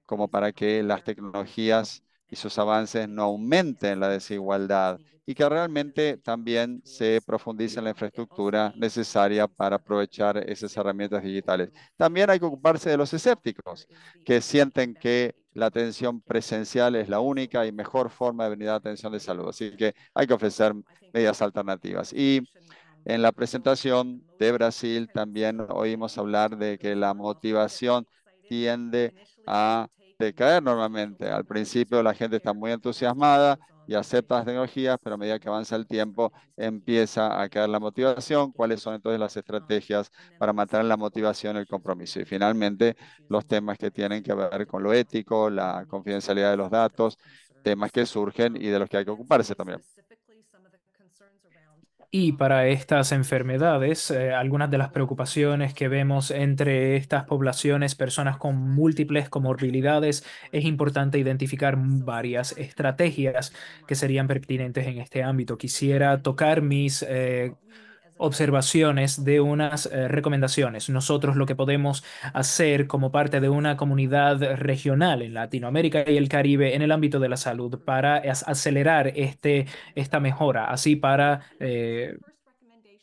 como para que las tecnologías y sus avances no aumenten la desigualdad y que realmente también se profundice en la infraestructura necesaria para aprovechar esas herramientas digitales. También hay que ocuparse de los escépticos que sienten que la atención presencial es la única y mejor forma de brindar atención de salud. Así que hay que ofrecer medidas alternativas. Y en la presentación de Brasil también oímos hablar de que la motivación tiende a decaer normalmente. Al principio la gente está muy entusiasmada, y acepta las tecnologías, pero a medida que avanza el tiempo empieza a caer la motivación. ¿Cuáles son entonces las estrategias para matar la motivación y el compromiso? Y finalmente, los temas que tienen que ver con lo ético, la confidencialidad de los datos, temas que surgen y de los que hay que ocuparse también. Y para estas enfermedades, eh, algunas de las preocupaciones que vemos entre estas poblaciones, personas con múltiples comorbilidades, es importante identificar varias estrategias que serían pertinentes en este ámbito. Quisiera tocar mis... Eh, observaciones, de unas eh, recomendaciones. Nosotros lo que podemos hacer como parte de una comunidad regional en Latinoamérica y el Caribe en el ámbito de la salud para acelerar este, esta mejora, así para eh,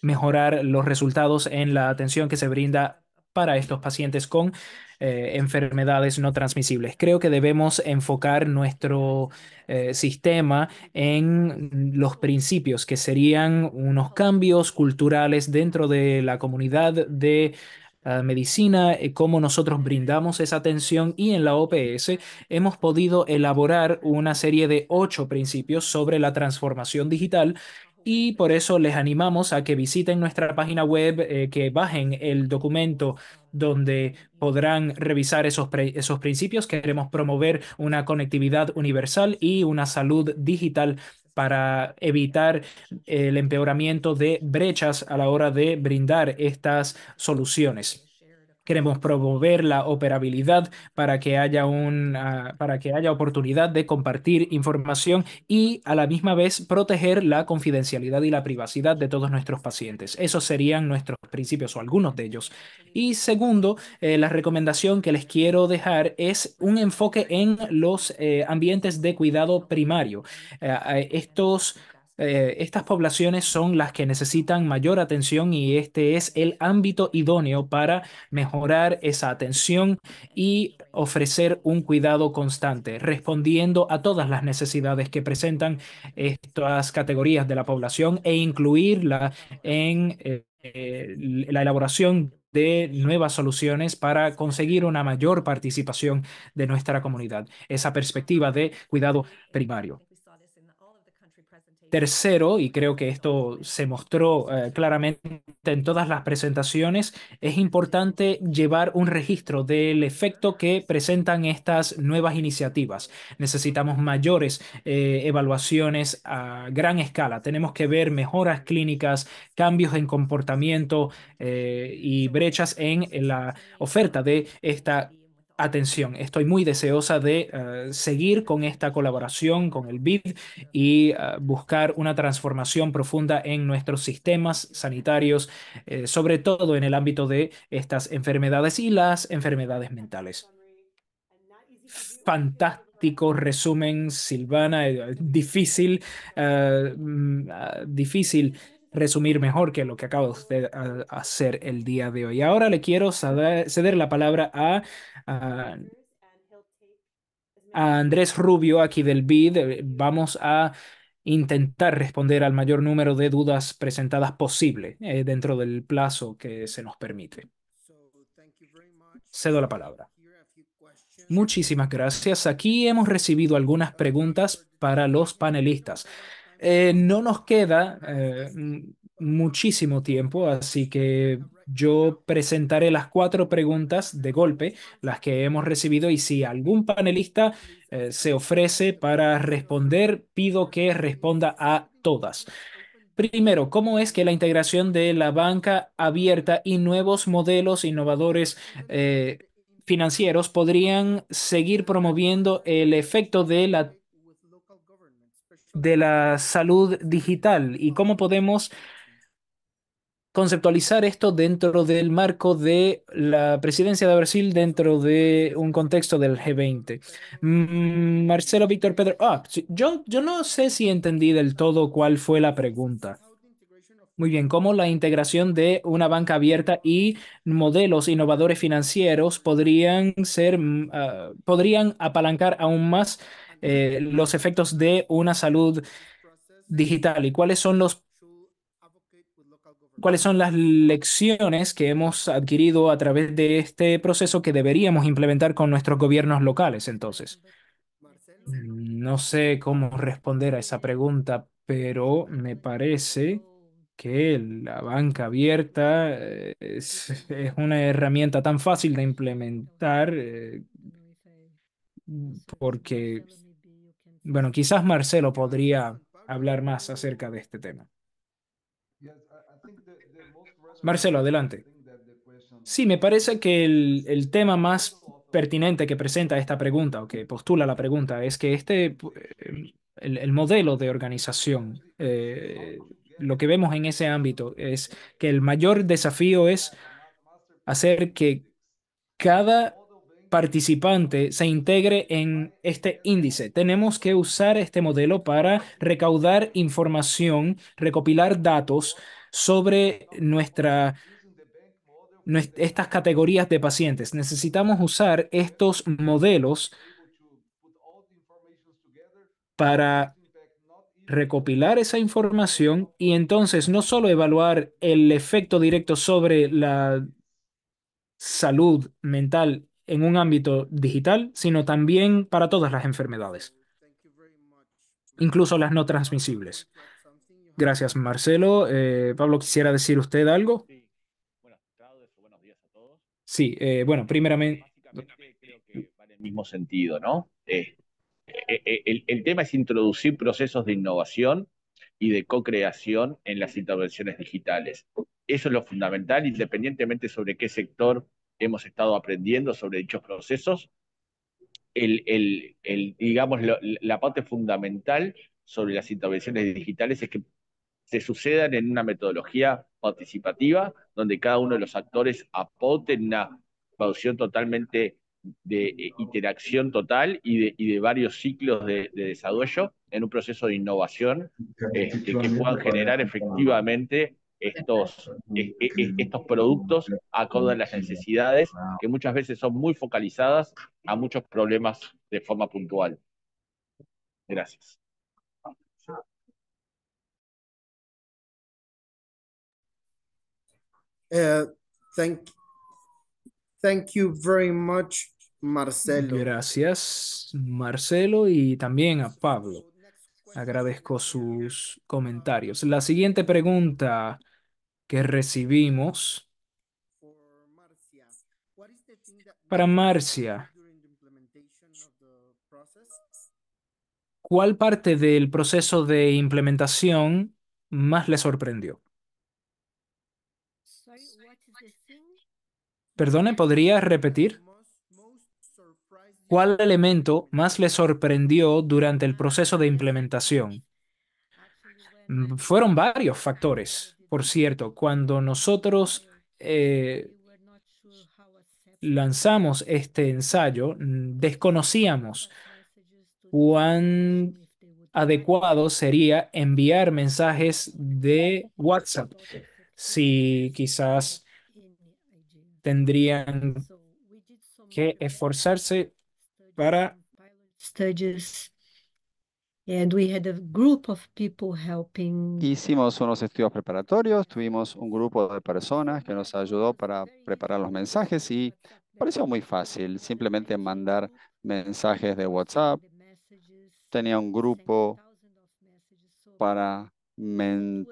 mejorar los resultados en la atención que se brinda para estos pacientes con eh, enfermedades no transmisibles. Creo que debemos enfocar nuestro eh, sistema en los principios, que serían unos cambios culturales dentro de la comunidad de eh, medicina, cómo nosotros brindamos esa atención y en la OPS hemos podido elaborar una serie de ocho principios sobre la transformación digital. Y por eso les animamos a que visiten nuestra página web, que bajen el documento donde podrán revisar esos, esos principios. Queremos promover una conectividad universal y una salud digital para evitar el empeoramiento de brechas a la hora de brindar estas soluciones. Queremos promover la operabilidad para que haya un, ah, para que haya oportunidad de compartir información y a la misma vez proteger la confidencialidad y la privacidad de todos nuestros pacientes. Esos serían nuestros principios o algunos de ellos. Y segundo, eh, la recomendación que les quiero dejar es un enfoque en los eh, ambientes de cuidado primario. Eh, estos eh, estas poblaciones son las que necesitan mayor atención y este es el ámbito idóneo para mejorar esa atención y ofrecer un cuidado constante, respondiendo a todas las necesidades que presentan estas categorías de la población e incluirla en eh, eh, la elaboración de nuevas soluciones para conseguir una mayor participación de nuestra comunidad, esa perspectiva de cuidado primario tercero, y creo que esto se mostró eh, claramente en todas las presentaciones, es importante llevar un registro del efecto que presentan estas nuevas iniciativas. Necesitamos mayores eh, evaluaciones a gran escala. Tenemos que ver mejoras clínicas, cambios en comportamiento eh, y brechas en la oferta de esta atención. Estoy muy deseosa de eh, seguir con esta colaboración con el BID y eh, buscar una transformación profunda en nuestros sistemas sanitarios, eh, sobre todo en el ámbito de estas enfermedades y las enfermedades mentales. Fantástico resumen, Silvana, difícil, mm, ah, difícil resumir mejor que lo que acaba de hacer el día de hoy. Ahora le quiero ceder la palabra a, Andrés Rubio, aquí del BID. Eh, vamos a intentar responder al mayor número de dudas presentadas posible eh, dentro del plazo que se nos permite. Cedo la palabra. Muchísimas gracias. Aquí hemos recibido algunas preguntas para los panelistas. Eh, no nos queda eh, muchísimo tiempo, así que yo presentaré las cuatro preguntas de golpe, las que hemos recibido, y si algún panelista eh, se ofrece para responder, pido que responda a todas. Primero, ¿cómo es que la integración de la banca abierta y nuevos modelos innovadores financieros podrían seguir promoviendo el efecto de la de la salud digital y cómo podemos conceptualizar esto dentro del marco de la presidencia de Brasil dentro de un contexto del G20. Mm, Marcelo Víctor Pedro, ah, yo, yo no sé si entendí del todo cuál fue la pregunta. Muy bien, ¿cómo la integración de una banca abierta y modelos innovadores financieros podrían ser, mm, ah, podrían apalancar aún más eh, los efectos de una salud digital y cuáles son los cuáles son las lecciones que hemos adquirido a través de este proceso que deberíamos implementar con nuestros gobiernos locales entonces. No sé cómo responder a esa pregunta, pero me parece que la banca abierta eh, es, es una herramienta tan fácil de implementar eh, porque bueno, quizás Marcelo podría hablar más acerca de este tema. Marcelo, adelante. Sí, me parece que el, tema más pertinente que presenta esta pregunta o que postula la pregunta es que este, el, modelo de organización, eh, lo que vemos en ese ámbito es que el mayor desafío es hacer que cada participante se integre en este índice. Tenemos que usar este modelo para recaudar información, recopilar datos sobre nuestra estas categorías de pacientes. Necesitamos usar estos modelos para recopilar esa información y entonces no solo evaluar el efecto directo sobre la salud mental en un ámbito digital, sino también para todas las enfermedades, incluso las no transmisibles. Gracias, Marcelo. Eh, Pablo, quisiera decir usted algo. Sí, eh, bueno, primeramente... creo que va en el mismo sentido, ¿no? el, el tema es introducir procesos de innovación y de co-creación en las intervenciones digitales. Eso es lo fundamental, independientemente sobre qué sector hemos estado aprendiendo sobre dichos procesos, el, el, el digamos, la parte fundamental sobre las intervenciones digitales es que se sucedan en una metodología participativa donde cada uno de los actores aporte una producción totalmente de eh, interacción total y de, y de varios ciclos de, de, desarrollo en un proceso de innovación este, que puedan generar efectivamente estos, estos productos acorde a las necesidades que muchas veces son muy focalizadas a muchos problemas de forma puntual. Gracias. Eh, thank, thank you very much, Marcelo. Gracias, Marcelo, y también a Pablo. Agradezco sus comentarios. La siguiente pregunta que recibimos para Marcia. ¿Cuál parte del proceso de implementación más le sorprendió? Perdone, ¿podría repetir? cuál elemento más le sorprendió durante el proceso de implementación. Mm, fueron varios factores, por cierto, cuando nosotros eh, lanzamos este ensayo, mm, desconocíamos cuán adecuado sería enviar mensajes de WhatsApp, si quizás tendrían que esforzarse para Hicimos unos estudios preparatorios, tuvimos un grupo de personas que nos ayudó para preparar los mensajes y pareció muy fácil, simplemente mandar mensajes de WhatsApp. Tenía un grupo para,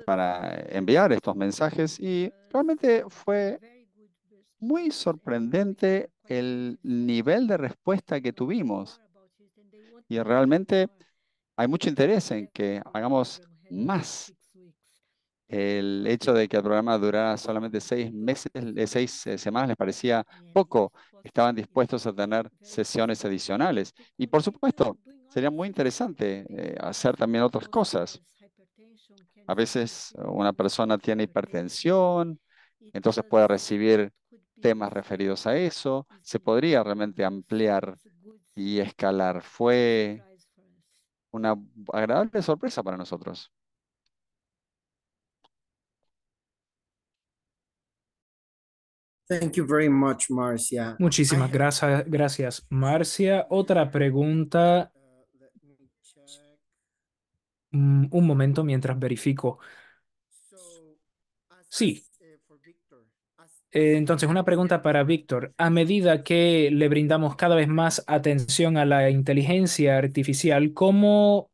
para enviar estos mensajes y realmente fue muy sorprendente el nivel de respuesta que tuvimos. Y realmente hay mucho interés en que hagamos más. El hecho de que el programa durara solamente seis meses, eh, seis eh, semanas les parecía poco. Estaban dispuestos a tener sesiones adicionales. Y por supuesto, sería muy interesante eh, hacer también otras cosas. A veces una persona tiene hipertensión, entonces puede recibir temas referidos a eso, se podría realmente ampliar y escalar. Fue una agradable sorpresa para nosotros. Thank you very much, Marcia. Muchísimas gracias, gracias, Marcia. Otra pregunta. Mm, un momento mientras verifico. Sí, eh, entonces, una pregunta para Víctor. A medida que le brindamos cada vez más atención a la inteligencia artificial, ¿cómo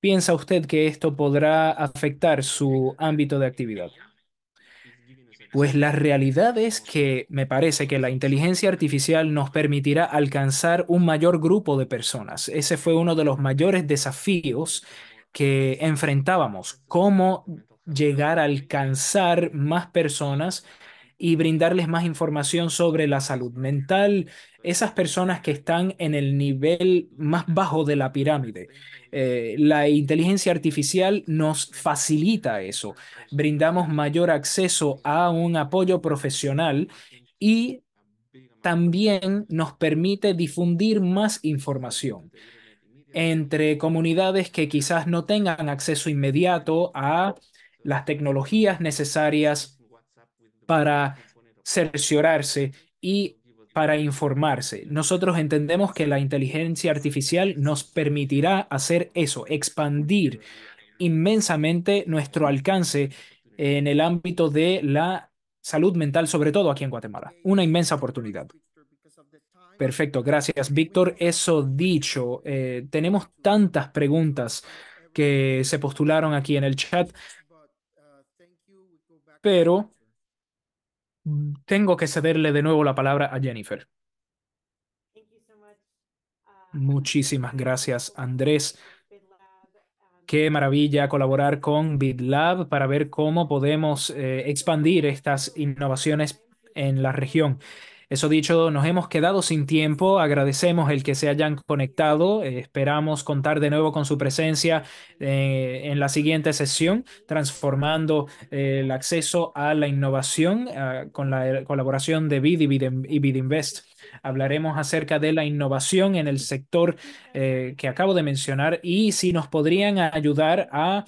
piensa usted que esto podrá afectar su ámbito de actividad? Pues la realidad es que me parece que la inteligencia artificial nos permitirá alcanzar un mayor grupo de personas. Ese fue uno de los mayores desafíos que enfrentábamos, cómo llegar a alcanzar más personas y brindarles más información sobre la salud mental, esas personas que están en el nivel más bajo de la pirámide. Eh, la inteligencia artificial nos facilita eso, brindamos mayor acceso a un apoyo profesional y también nos permite difundir más información entre comunidades que quizás no tengan acceso inmediato a las tecnologías necesarias para cerciorarse y para informarse. Nosotros entendemos que la inteligencia artificial nos permitirá hacer eso, expandir inmensamente nuestro alcance en el ámbito de la salud mental, sobre todo aquí en Guatemala. Una inmensa oportunidad. Perfecto, gracias Víctor. Eso dicho, eh, tenemos tantas preguntas que se postularon aquí en el chat pero tengo que cederle de nuevo la palabra a Jennifer. Uh, Muchísimas gracias, Andrés. Uh, Qué um, maravilla colaborar con BitLab para ver cómo podemos eh, expandir estas innovaciones en la región. Eso dicho, nos hemos quedado sin tiempo. Agradecemos el que se hayan conectado. Eh, esperamos contar de nuevo con su presencia eh, en la siguiente sesión, transformando eh, el acceso a la innovación con la colaboración de BID y BIDinvest. Hablaremos acerca de la innovación en el sector que acabo de mencionar y si nos podrían ayudar a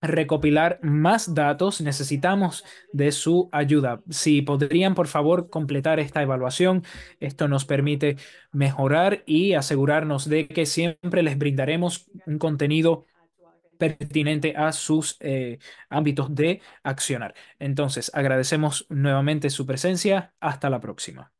recopilar más datos, necesitamos de su ayuda. Si podrían, por favor, completar esta evaluación, esto nos permite mejorar y asegurarnos de que siempre les brindaremos un contenido pertinente a sus eh, ámbitos de accionar. Entonces, agradecemos nuevamente su presencia. Hasta la próxima.